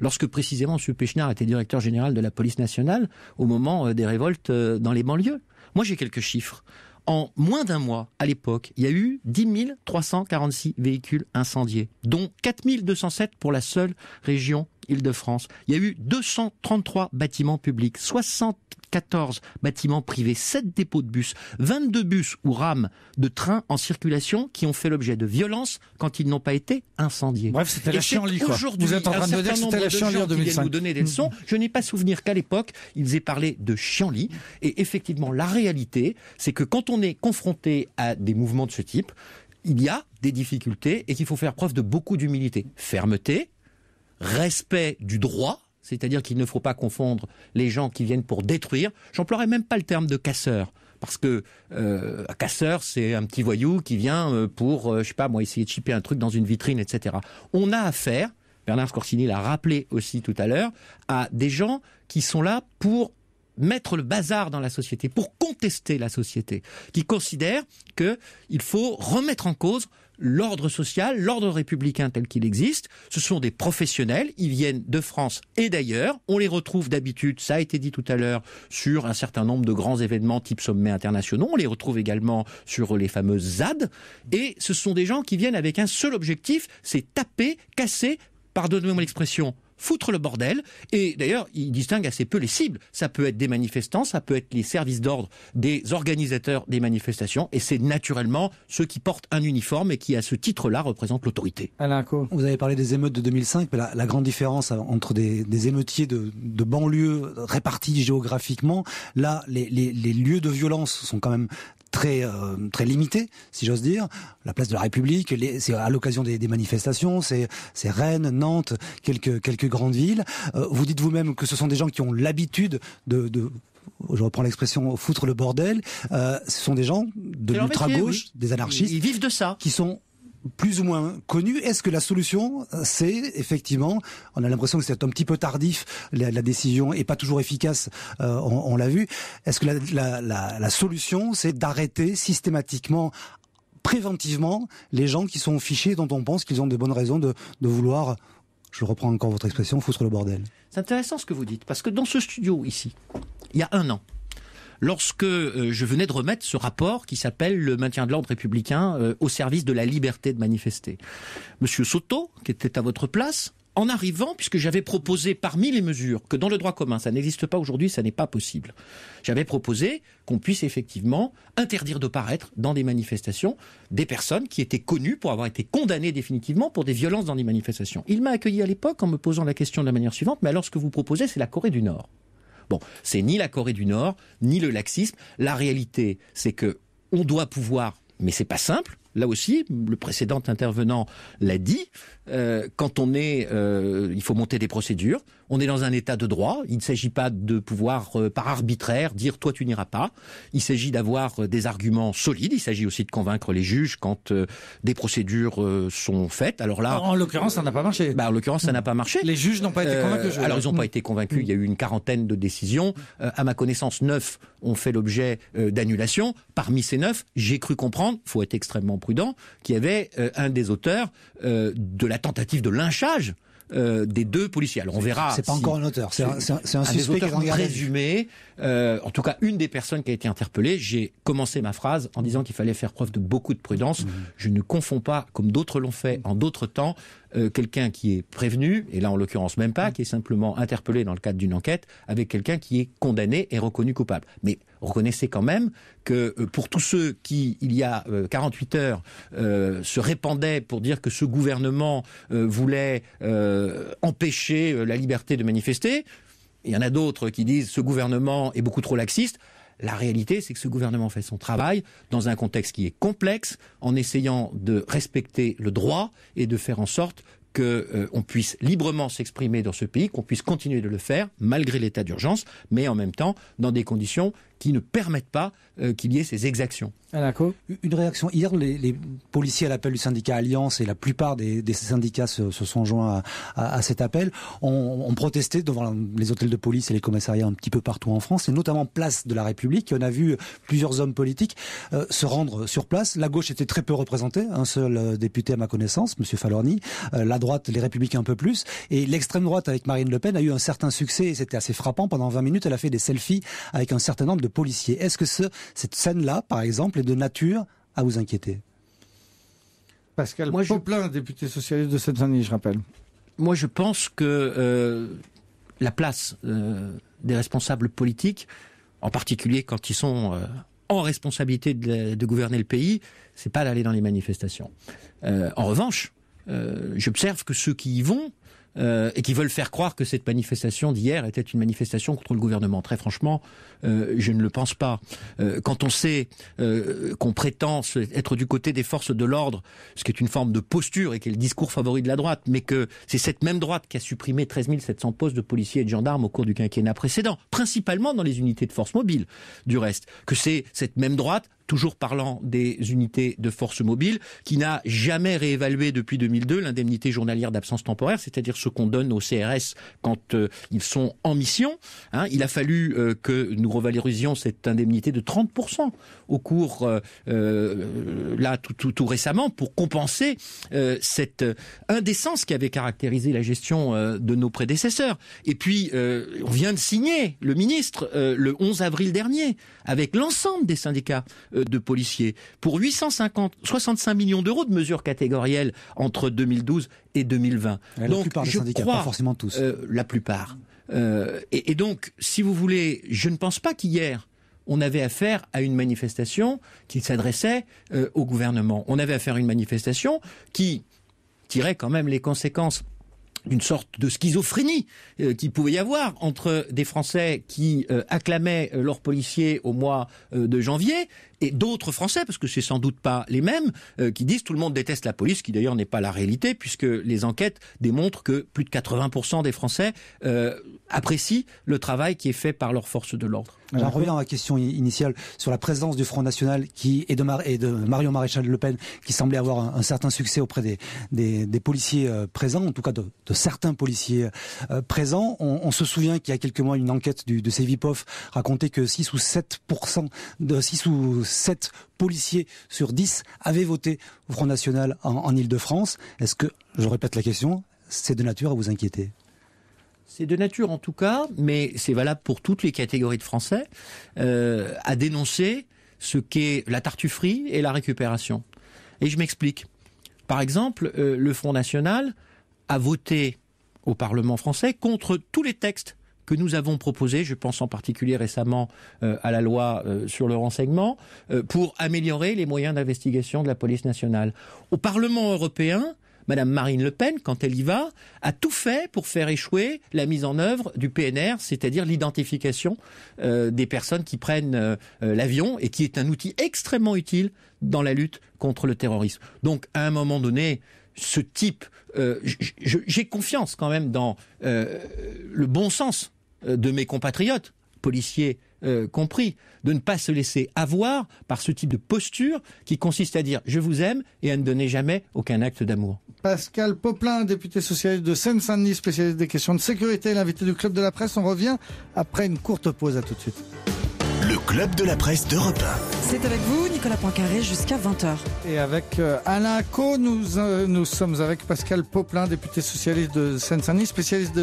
lorsque précisément M. Pechnard était directeur général de la police nationale au moment des révoltes dans les banlieues Moi, j'ai quelques chiffres. En moins d'un mois, à l'époque, il y a eu 10 346 véhicules incendiés, dont 4 207 pour la seule région Île-de-France. Il y a eu 233 bâtiments publics, 74 bâtiments privés, 7 dépôts de bus, 22 bus ou rames de trains en circulation qui ont fait l'objet de violences quand ils n'ont pas été incendiés. Bref, c'était la chienlit, quoi. Vous êtes en train de dire que c'était la en 2005. Nous donner des leçons. Mm. Je n'ai pas souvenir qu'à l'époque, ils aient parlé de chienlit. Et effectivement, la réalité, c'est que quand on est confronté à des mouvements de ce type, il y a des difficultés et qu'il faut faire preuve de beaucoup d'humilité. Fermeté, respect du droit, c'est-à-dire qu'il ne faut pas confondre les gens qui viennent pour détruire. J'emploierai même pas le terme de casseur. Parce que euh, casseur, c'est un petit voyou qui vient euh, pour, euh, je sais pas moi, essayer de chipper un truc dans une vitrine, etc. On a affaire, Bernard Scorsini l'a rappelé aussi tout à l'heure, à des gens qui sont là pour mettre le bazar dans la société, pour contester la société, qui considèrent qu'il faut remettre en cause l'ordre social, l'ordre républicain tel qu'il existe. Ce sont des professionnels, ils viennent de France et d'ailleurs. On les retrouve d'habitude, ça a été dit tout à l'heure, sur un certain nombre de grands événements type sommets internationaux. On les retrouve également sur les fameuses ZAD. Et ce sont des gens qui viennent avec un seul objectif, c'est taper, casser, pardonnez-moi l'expression, foutre le bordel. Et d'ailleurs, il distingue assez peu les cibles. Ça peut être des manifestants, ça peut être les services d'ordre des organisateurs des manifestations. Et c'est naturellement ceux qui portent un uniforme et qui, à ce titre-là, représentent l'autorité. Alain Vous avez parlé des émeutes de 2005, mais la, grande différence euh, entre des, émeutiers de, de, banlieue répartis géographiquement, là, les, les, lieux de violence sont quand même très euh, limités, très limité, si j'ose dire. La place de la République, c'est à l'occasion des, manifestations, c'est Rennes, Nantes, quelques quelques grandes villes. Euh, vous dites vous-même que ce sont des gens qui ont l'habitude de, je reprends l'expression foutre le bordel, euh, ce sont des gens de l'ultra-gauche, des anarchistes. Qui sont plus ou moins connus. Est-ce que la solution, euh, c'est effectivement, on a l'impression que c'est un petit peu tardif, la, décision est pas toujours efficace, on, l'a vu. Est-ce que la, solution, c'est d'arrêter systématiquement préventivement les gens qui sont fichés dont on pense qu'ils ont de bonnes raisons de vouloir je reprends encore votre expression, foutre le bordel. C'est intéressant ce que vous dites, parce que dans ce studio ici, il y a un an, lorsque euh, je venais de remettre ce rapport qui s'appelle le maintien de l'ordre républicain euh, au service de la liberté de manifester, Monsieur Soto, qui était à votre place, en arrivant, puisque j'avais proposé parmi les mesures que dans le droit commun, ça n'existe pas aujourd'hui, ça n'est pas possible. J'avais proposé qu'on puisse effectivement interdire de paraître dans des manifestations des personnes qui étaient connues pour avoir été condamnées définitivement pour des violences dans des manifestations. Il m'a accueilli à l'époque en me posant la question de la manière suivante, mais alors ce que vous proposez, c'est la Corée du Nord. Bon, c'est ni la Corée du Nord, ni le laxisme. La réalité, c'est que on doit pouvoir, mais c'est pas simple, là aussi, le précédent intervenant l'a dit, euh, quand on est, euh, il faut monter des procédures, on est dans un état de droit, il ne s'agit pas de pouvoir, euh, par arbitraire, dire toi tu n'iras pas, il s'agit d'avoir des arguments solides, il s'agit aussi de convaincre les juges quand des procédures sont faites. Alors là... En, l'occurrence, ça n'a pas marché. Bah, en l'occurrence, ça n'a pas marché. Les juges n'ont pas été convaincus. alors ils n'ont pas mm. été convaincus, mm. il y a eu une quarantaine de décisions, à ma connaissance, neuf ont fait l'objet d'annulation. Parmi ces neuf, j'ai cru comprendre, faut être extrêmement Prudent, qui avait euh, un des auteurs euh, de la tentative de lynchage euh, des deux policiers. Alors on verra. C'est pas encore un auteur, c'est un, un, suspect qui est présumé. Euh, en tout cas une des personnes qui a été interpellée, j'ai commencé ma phrase en disant qu'il fallait faire preuve de beaucoup de prudence. Mmh. Je ne confonds pas, comme d'autres l'ont fait en d'autres temps, euh, quelqu'un qui est prévenu, et là en l'occurrence même pas, mmh. qui est simplement interpellé dans le cadre d'une enquête, avec quelqu'un qui est condamné et reconnu coupable. Mais reconnaissez quand même que euh, pour tous ceux qui, il y a 48 heures, se répandaient pour dire que ce gouvernement voulait empêcher la liberté de manifester, il y en a d'autres qui disent ce gouvernement est beaucoup trop laxiste. La réalité, c'est que ce gouvernement fait son travail dans un contexte qui est complexe, en essayant de respecter le droit et de faire en sorte qu'on euh, puisse librement s'exprimer dans ce pays, qu'on puisse continuer de le faire malgré l'état d'urgence, mais en même temps dans des conditions qui ne permettent pas euh, qu'il y ait ces exactions. Une réaction. Hier, les, policiers à l'appel du syndicat Alliance et la plupart des, syndicats se, sont joints à, à, cet appel On protesté devant les hôtels de police et les commissariats un petit peu partout en France et notamment place de la République. On a vu plusieurs hommes politiques euh, se rendre sur place. La gauche était très peu représentée, un seul euh, député à ma connaissance, Monsieur Falorni. la droite, les Républicains un peu plus. Et l'extrême droite avec Marine Le Pen a eu un certain succès et c'était assez frappant. Pendant 20 minutes, elle a fait des selfies avec un certain nombre de policiers. Est-ce que cette scène-là, par exemple, est de nature à vous inquiéter Pascal Moi, Poplin, député socialiste de cette année, je rappelle. Moi, je pense que euh, la place euh, des responsables politiques, en particulier quand ils sont euh, en responsabilité de, de, gouverner le pays, c'est pas d'aller dans les manifestations. en revanche, j'observe que ceux qui y vont, euh, et qui veulent faire croire que cette manifestation d'hier était une manifestation contre le gouvernement. Très franchement, euh, je ne le pense pas. Euh, quand on sait qu'on prétend être du côté des forces de l'ordre, ce qui est une forme de posture et qui est le discours favori de la droite, mais que c'est cette même droite qui a supprimé 13 700 postes de policiers et de gendarmes au cours du quinquennat précédent, principalement dans les unités de force mobile, du reste, que c'est cette même droite toujours parlant des unités de force mobile, qui n'a jamais réévalué depuis 2002 l'indemnité journalière d'absence temporaire, c'est-à-dire ce qu'on donne aux CRS quand euh, ils sont en mission. Hein. il a fallu euh, que nous revalorisions cette indemnité de 30% au cours, euh, là, tout, tout, tout, récemment, pour compenser cette indécence qui avait caractérisé la gestion de nos prédécesseurs. Et puis, on vient de signer, le ministre, le 11 avril dernier, avec l'ensemble des syndicats, euh, de policiers pour 850, 65 millions d'euros de mesures catégorielles entre 2012 et 2020. Euh, donc, syndicats, crois, pas forcément tous. Euh, la plupart. et, donc, si vous voulez, je ne pense pas qu'hier, on avait affaire à une manifestation qui s'adressait au gouvernement. On avait affaire à une manifestation qui tirait quand même les conséquences d'une sorte de schizophrénie qu'il pouvait y avoir entre des Français qui acclamaient leurs policiers au mois de janvier d'autres Français, parce que c'est sans doute pas les mêmes, euh, qui disent tout le monde déteste la police, qui d'ailleurs n'est pas la réalité, puisque les enquêtes démontrent que plus de 80% des Français euh, apprécient le travail qui est fait par leurs forces de l'ordre. J'en reviens à la question initiale sur la présence du Front National qui, est de, de Marion Maréchal Le Pen, qui semblait avoir un, certain succès auprès des, des, policiers euh, présents, en tout cas de, certains policiers présents. On, se souvient qu'il y a quelques mois, une enquête du, de Sevipov racontait que 6 ou 7% de 6 ou 7 policiers sur 10 avaient voté au Front National en, Ile-de-France. Est-ce que, je répète la question, c'est de nature à vous inquiéter c'est de nature en tout cas, mais c'est valable pour toutes les catégories de Français, euh, à dénoncer ce qu'est la tartufferie et la récupération. Et je m'explique. Par exemple, euh, le Front National a voté au Parlement français contre tous les textes que nous avons proposé, je pense en particulier récemment euh, à la loi euh, sur le renseignement, euh, pour améliorer les moyens d'investigation de la police nationale. Au Parlement européen, Madame Marine Le Pen, quand elle y va, a tout fait pour faire échouer la mise en œuvre du PNR, c'est-à-dire l'identification des personnes qui prennent l'avion et qui est un outil extrêmement utile dans la lutte contre le terrorisme. Donc, à un moment donné, ce type, j'ai confiance quand même dans le bon sens euh, de mes compatriotes, policiers euh, compris, de ne pas se laisser avoir par ce type de posture qui consiste à dire je vous aime et à ne donner jamais aucun acte d'amour. Pascal Poplin, député socialiste de Seine-Saint-Denis, spécialiste des questions de sécurité, l'invité du Club de la Presse, on revient après une courte pause, à tout de suite club de la presse d'Europe C'est avec vous, Nicolas Poincaré, jusqu'à 20h. Et avec euh, Alain Co, nous, euh, nous sommes avec Pascal Poplin, député socialiste de Seine-Saint-Denis, spécialiste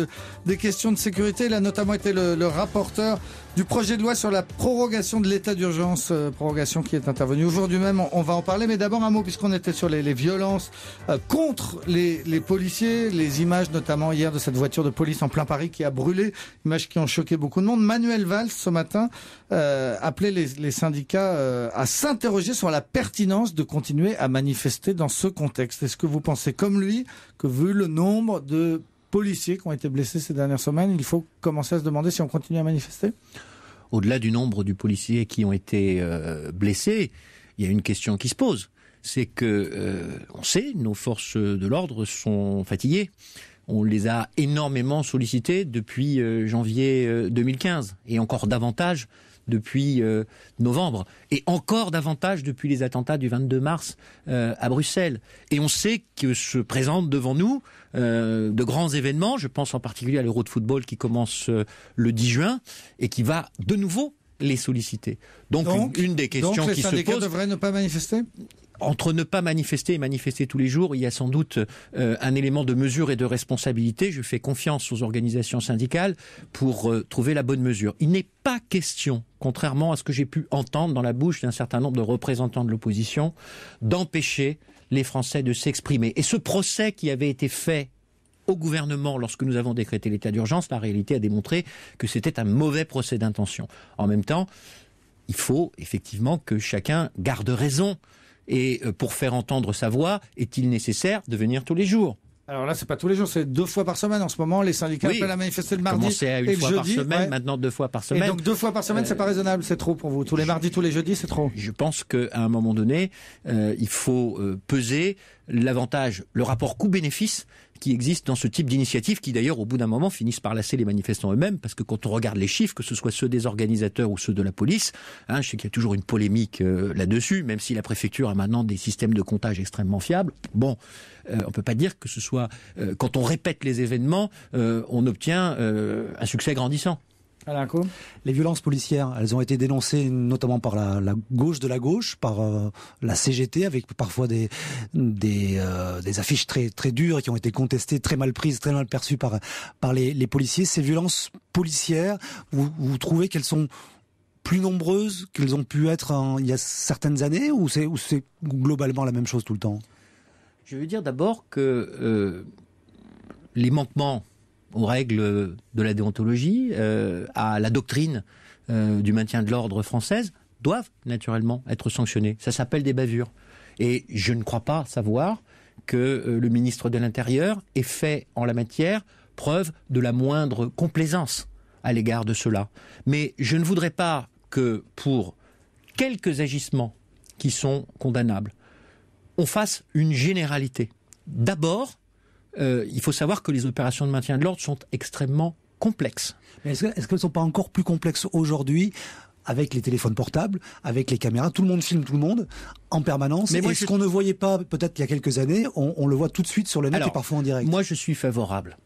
des questions de sécurité. Il a notamment été le rapporteur du projet de loi sur la prorogation de l'état d'urgence, euh, prorogation qui est intervenue aujourd'hui même. On, va en parler, mais d'abord un mot puisqu'on était sur les, violences euh, contre les, policiers, les images notamment hier de cette voiture de police en plein Paris qui a brûlé, images qui ont choqué beaucoup de monde. Manuel Valls ce matin euh, appelait les, les syndicats euh, à s'interroger sur la pertinence de continuer à manifester dans ce contexte. Est-ce que vous pensez comme lui que vu le nombre de policiers qui ont été blessés ces dernières semaines. Il faut commencer à se demander si on continue à manifester Au-delà du nombre de policiers qui ont été euh, blessés, il y a une question qui se pose. C'est que, euh, on sait, nos forces de l'ordre sont fatiguées. On les a énormément sollicitées depuis euh, janvier 2015 et encore davantage depuis euh, novembre, et encore davantage depuis les attentats du 22 mars euh, à Bruxelles. Et on sait que se présentent devant nous euh, de grands événements, je pense en particulier à l'Euro de football qui commence le 10 juin, et qui va de nouveau les solliciter. Donc, une, des questions qui se pose. ne pas manifester entre ne pas manifester et manifester tous les jours, il y a sans doute euh, un élément de mesure et de responsabilité. Je fais confiance aux organisations syndicales pour euh, trouver la bonne mesure. Il n'est pas question, contrairement à ce que j'ai pu entendre dans la bouche d'un certain nombre de représentants de l'opposition, d'empêcher les Français de s'exprimer. Et ce procès qui avait été fait au gouvernement lorsque nous avons décrété l'état d'urgence, la réalité a démontré que c'était un mauvais procès d'intention. En même temps, il faut effectivement que chacun garde raison. Et euh, pour faire entendre sa voix, est-il nécessaire de venir tous les jours alors là, c'est pas tous les jours, c'est deux fois par semaine en ce moment. Les syndicats appellent à manifester le mardi à une fois par semaine, maintenant deux fois par semaine. Et donc deux fois par semaine, ce c'est pas euh, raisonnable, c'est trop pour vous. Tous les mardis, tous les jeudis, c'est trop. Je pense qu'à un moment donné, euh, il faut peser l'avantage, le rapport coût-bénéfice qui existent dans ce type d'initiative qui d'ailleurs au bout d'un moment finissent par lasser les manifestants eux-mêmes parce que quand on regarde les chiffres, que ce soit ceux des organisateurs ou ceux de la police, hein, je sais qu'il y a toujours une polémique euh, là-dessus, même si la préfecture a maintenant des systèmes de comptage extrêmement fiables. Bon, euh, on ne peut pas dire que ce soit euh, quand on répète les événements, on obtient un succès grandissant. Les violences policières, elles ont été dénoncées notamment par la, gauche de la gauche, par euh, la CGT, avec parfois des euh, des, affiches très très dures qui ont été contestées, très mal prises, très mal perçues par par les, policiers. Ces violences policières, vous, trouvez qu'elles sont plus nombreuses qu'elles ont pu être il y a certaines années, ou c'est c'est globalement la même chose tout le temps Je veux dire d'abord que euh, les manquements aux règles de la déontologie, euh, à la doctrine euh, du maintien de l'ordre française, doivent naturellement être sanctionnés. Ça s'appelle des bavures. Et je ne crois pas savoir que euh, le ministre de l'Intérieur ait fait en la matière preuve de la moindre complaisance à l'égard de cela. Mais je ne voudrais pas que pour quelques agissements qui sont condamnables, on fasse une généralité. D'abord, euh, il faut savoir que les opérations de maintien de l'ordre sont extrêmement complexes. est-ce, qu'elles ne sont pas encore plus complexes aujourd'hui avec les téléphones portables, avec les caméras. Tout le monde filme tout le monde en permanence. Mais ce qu'on ne voyait pas peut-être il y a quelques années, on, le voit tout de suite sur le net et parfois en direct. Moi, je suis favorable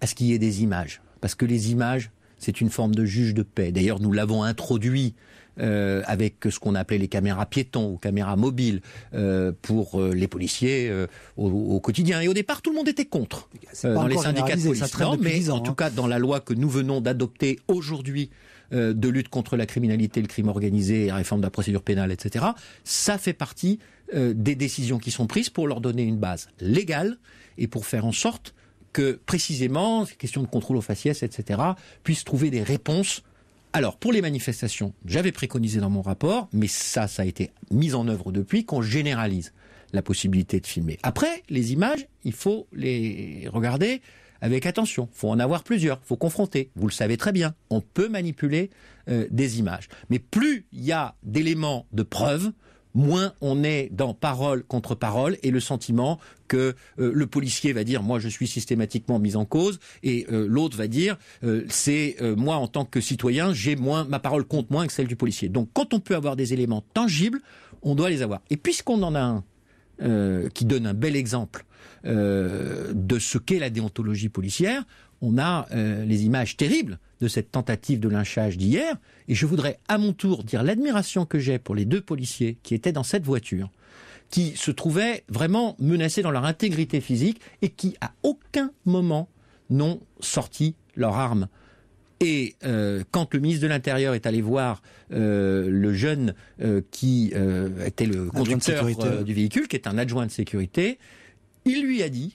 à ce qu'il y ait des images. Parce que les images, c'est une forme de juge de paix. D'ailleurs, nous l'avons introduit euh, avec ce qu'on appelait les caméras piétons ou caméras mobiles euh, pour euh, les policiers euh, au, quotidien. Et au départ, tout le monde était contre dans les syndicats de police. mais en tout hein. cas, dans la loi que nous venons d'adopter aujourd'hui de lutte contre la criminalité, le crime organisé, la réforme de la procédure pénale, etc., ça fait partie des décisions qui sont prises pour leur donner une base légale et pour faire en sorte que précisément, ces questions de contrôle aux faciès, etc., puissent trouver des réponses alors, pour les manifestations, j'avais préconisé dans mon rapport, mais ça, ça a été mis en œuvre depuis, qu'on généralise la possibilité de filmer. Après, les images, il faut les regarder avec attention. Il Faut en avoir plusieurs, il faut confronter. Vous le savez très bien, on peut manipuler euh, des images. Mais plus il y a d'éléments de preuve, moins on est dans parole contre parole et le sentiment que euh, le policier va dire moi je suis systématiquement mis en cause et euh, l'autre va dire euh, c'est moi en tant que citoyen j'ai moins ma parole compte moins que celle du policier. Donc quand on peut avoir des éléments tangibles, on doit les avoir. Et puisqu'on en a un qui donne un bel exemple de ce qu'est la déontologie policière, on a euh, les images terribles de cette tentative de lynchage d'hier. Et je voudrais à mon tour dire l'admiration que j'ai pour les deux policiers qui étaient dans cette voiture, qui se trouvaient vraiment menacés dans leur intégrité physique et qui à aucun moment n'ont sorti leur arme. Et euh, quand le ministre de l'Intérieur est allé voir euh, le jeune qui était le conducteur du véhicule, qui est un adjoint de sécurité, il lui a dit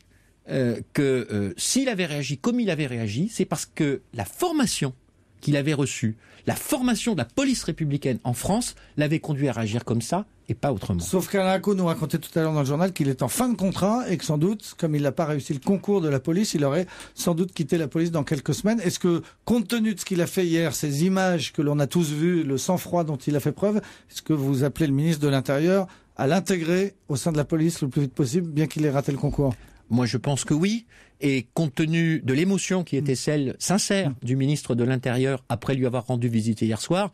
euh, que euh, s'il avait réagi comme il avait réagi, c'est parce que la formation qu'il avait reçue, la formation de la police républicaine en France, l'avait conduit à réagir comme ça et pas autrement. Sauf qu'Alain nous racontait tout à l'heure dans le journal qu'il est en fin de contrat et que sans doute, comme il n'a pas réussi le concours de la police, il aurait sans doute quitté la police dans quelques semaines. Est-ce que, compte tenu de ce qu'il a fait hier, ces images que l'on a tous vues, le sang-froid dont il a fait preuve, est-ce que vous appelez le ministre de l'Intérieur à l'intégrer au sein de la police le plus vite possible, bien qu'il ait raté le concours moi, je pense que oui. Et compte tenu de l'émotion qui était mm. celle sincère mm. du ministre de l'Intérieur après lui avoir rendu visite hier soir,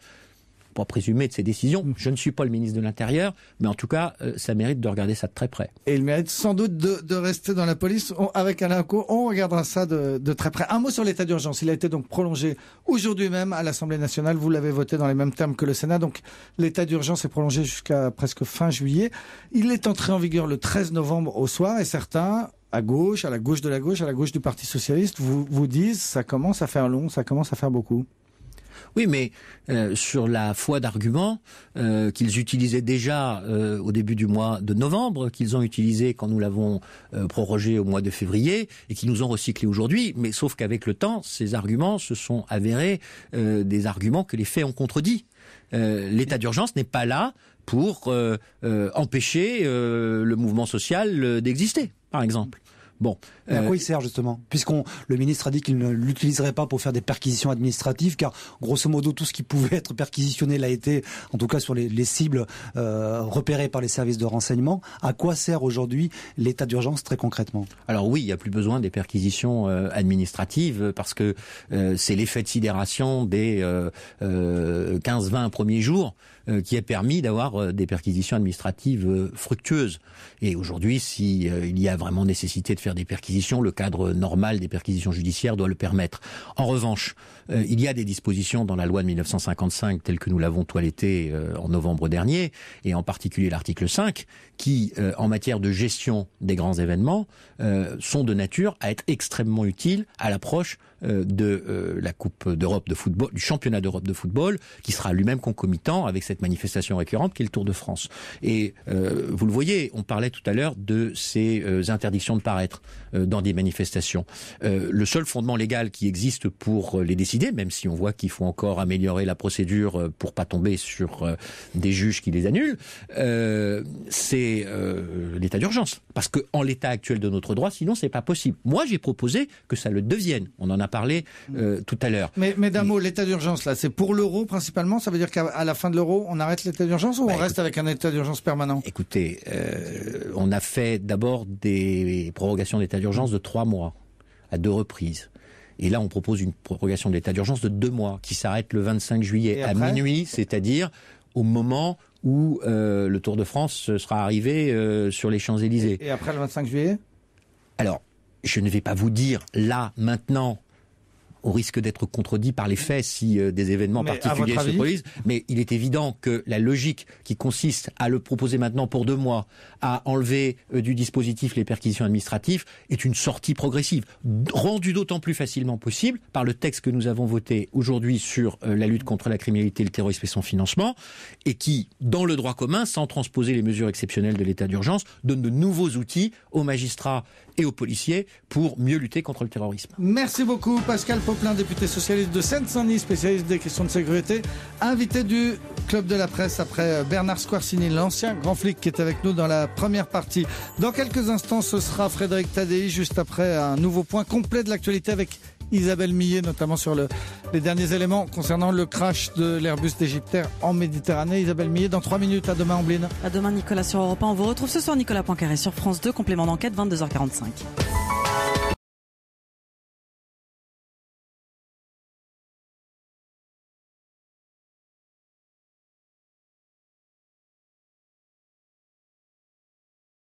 pour présumer de ses décisions. Mm. Je ne suis pas le ministre de l'Intérieur, mais en tout cas, euh, ça mérite de regarder ça de très près. Et il mérite sans doute de, rester dans la police. avec Alain on regardera ça de, de, très près. Un mot sur l'état d'urgence. Il a été donc prolongé aujourd'hui même à l'Assemblée nationale. Vous l'avez voté dans les mêmes termes que le Sénat. Donc l'état d'urgence est prolongé jusqu'à presque fin juillet. Il est entré en vigueur le 13 novembre au soir et certains à gauche, à la gauche de la gauche, à la gauche du Parti socialiste, vous, vous disent ça commence à faire long, ça commence à faire beaucoup. Oui, mais euh, sur la foi d'arguments euh, qu'ils utilisaient déjà euh, au début du mois de novembre, qu'ils ont utilisé quand nous l'avons prorogé au mois de février et qui nous ont recyclé aujourd'hui, mais sauf qu'avec le temps, ces arguments se sont avérés des arguments que les faits ont contredit. L'état d'urgence n'est pas là pour empêcher le mouvement social d'exister par exemple. Bon. à quoi euh, il sert justement Puisqu'on le ministre a dit qu'il ne l'utiliserait pas pour faire des perquisitions administratives, car grosso modo tout ce qui pouvait être perquisitionné l'a été, en tout cas sur les, cibles euh, repérées par les services de renseignement. À quoi sert aujourd'hui l'état d'urgence très concrètement Alors oui, il n'y a plus besoin des perquisitions euh, administratives parce que c'est l'effet de sidération des 15-20 premiers jours. Euh, qui a permis d'avoir euh, des perquisitions administratives euh, fructueuses. Et aujourd'hui, si il y a vraiment nécessité de faire des perquisitions, le cadre normal des perquisitions judiciaires doit le permettre. En revanche, euh, il y a des dispositions dans la loi de 1955 telles que nous l'avons toilettée euh, en novembre dernier, et en particulier l'article 5, qui, euh, en matière de gestion des grands événements, sont de nature à être extrêmement utiles à l'approche de la Coupe d'Europe de football, du championnat d'Europe de football, qui sera lui-même concomitant avec cette manifestation récurrente qui est le Tour de France. Et vous le voyez, on parlait tout à l'heure de ces interdictions de paraître dans des manifestations. le seul fondement légal qui existe pour les décisions même si on voit qu'il faut encore améliorer la procédure euh, pour pas tomber sur euh, des juges qui les annulent, euh, c'est l'état d'urgence. Parce que en l'état actuel de notre droit, sinon c'est pas possible. Moi, j'ai proposé que ça le devienne. On en a parlé tout à l'heure. Mais, mais d'un mot, l'état d'urgence là, c'est pour l'euro principalement. Ça veut dire qu'à la fin de l'euro, on arrête l'état d'urgence ou bah, on reste avec un état d'urgence permanent Écoutez, on a fait d'abord des prorogations d'état d'urgence de trois mois à deux reprises. Et là, on propose une prorogation de l'état d'urgence de deux mois, qui s'arrête le 25 juillet à minuit, c'est-à-dire au moment où euh, le Tour de France euh, sera arrivé euh, sur les Champs-Élysées. et après le 25 juillet Alors, je ne vais pas vous dire là, maintenant, au risque d'être contredit par les faits si euh, des événements particuliers se produisent. Mais il est évident que la logique qui consiste à le proposer maintenant pour deux mois, à enlever euh, du dispositif les perquisitions administratives, est une sortie progressive, rendue d'autant plus facilement possible par le texte que nous avons voté aujourd'hui sur euh, la lutte contre la criminalité, le terrorisme et son financement, et qui, dans le droit commun, sans transposer les mesures exceptionnelles de l'état d'urgence, donne de nouveaux outils aux magistrats et aux policiers pour mieux lutter contre le terrorisme. Merci beaucoup Pascal Poplin, député socialiste de Seine-Saint-Denis, spécialiste des questions de sécurité, invité du Club de la Presse après euh, Bernard Squarcini, l'ancien grand flic qui est avec nous dans la première partie. Dans quelques instants, ce sera Frédéric Tadei juste après un nouveau point complet de l'actualité avec Isabelle Millet, notamment sur les derniers éléments concernant le crash de l'Airbus d'Égypte en Méditerranée. Isabelle Millet, dans 3 minutes, à demain, Ambline. À demain, Nicolas, sur Europe 1. On vous retrouve ce soir, Nicolas Poincaré, sur France 2, complément d'enquête, 22h45.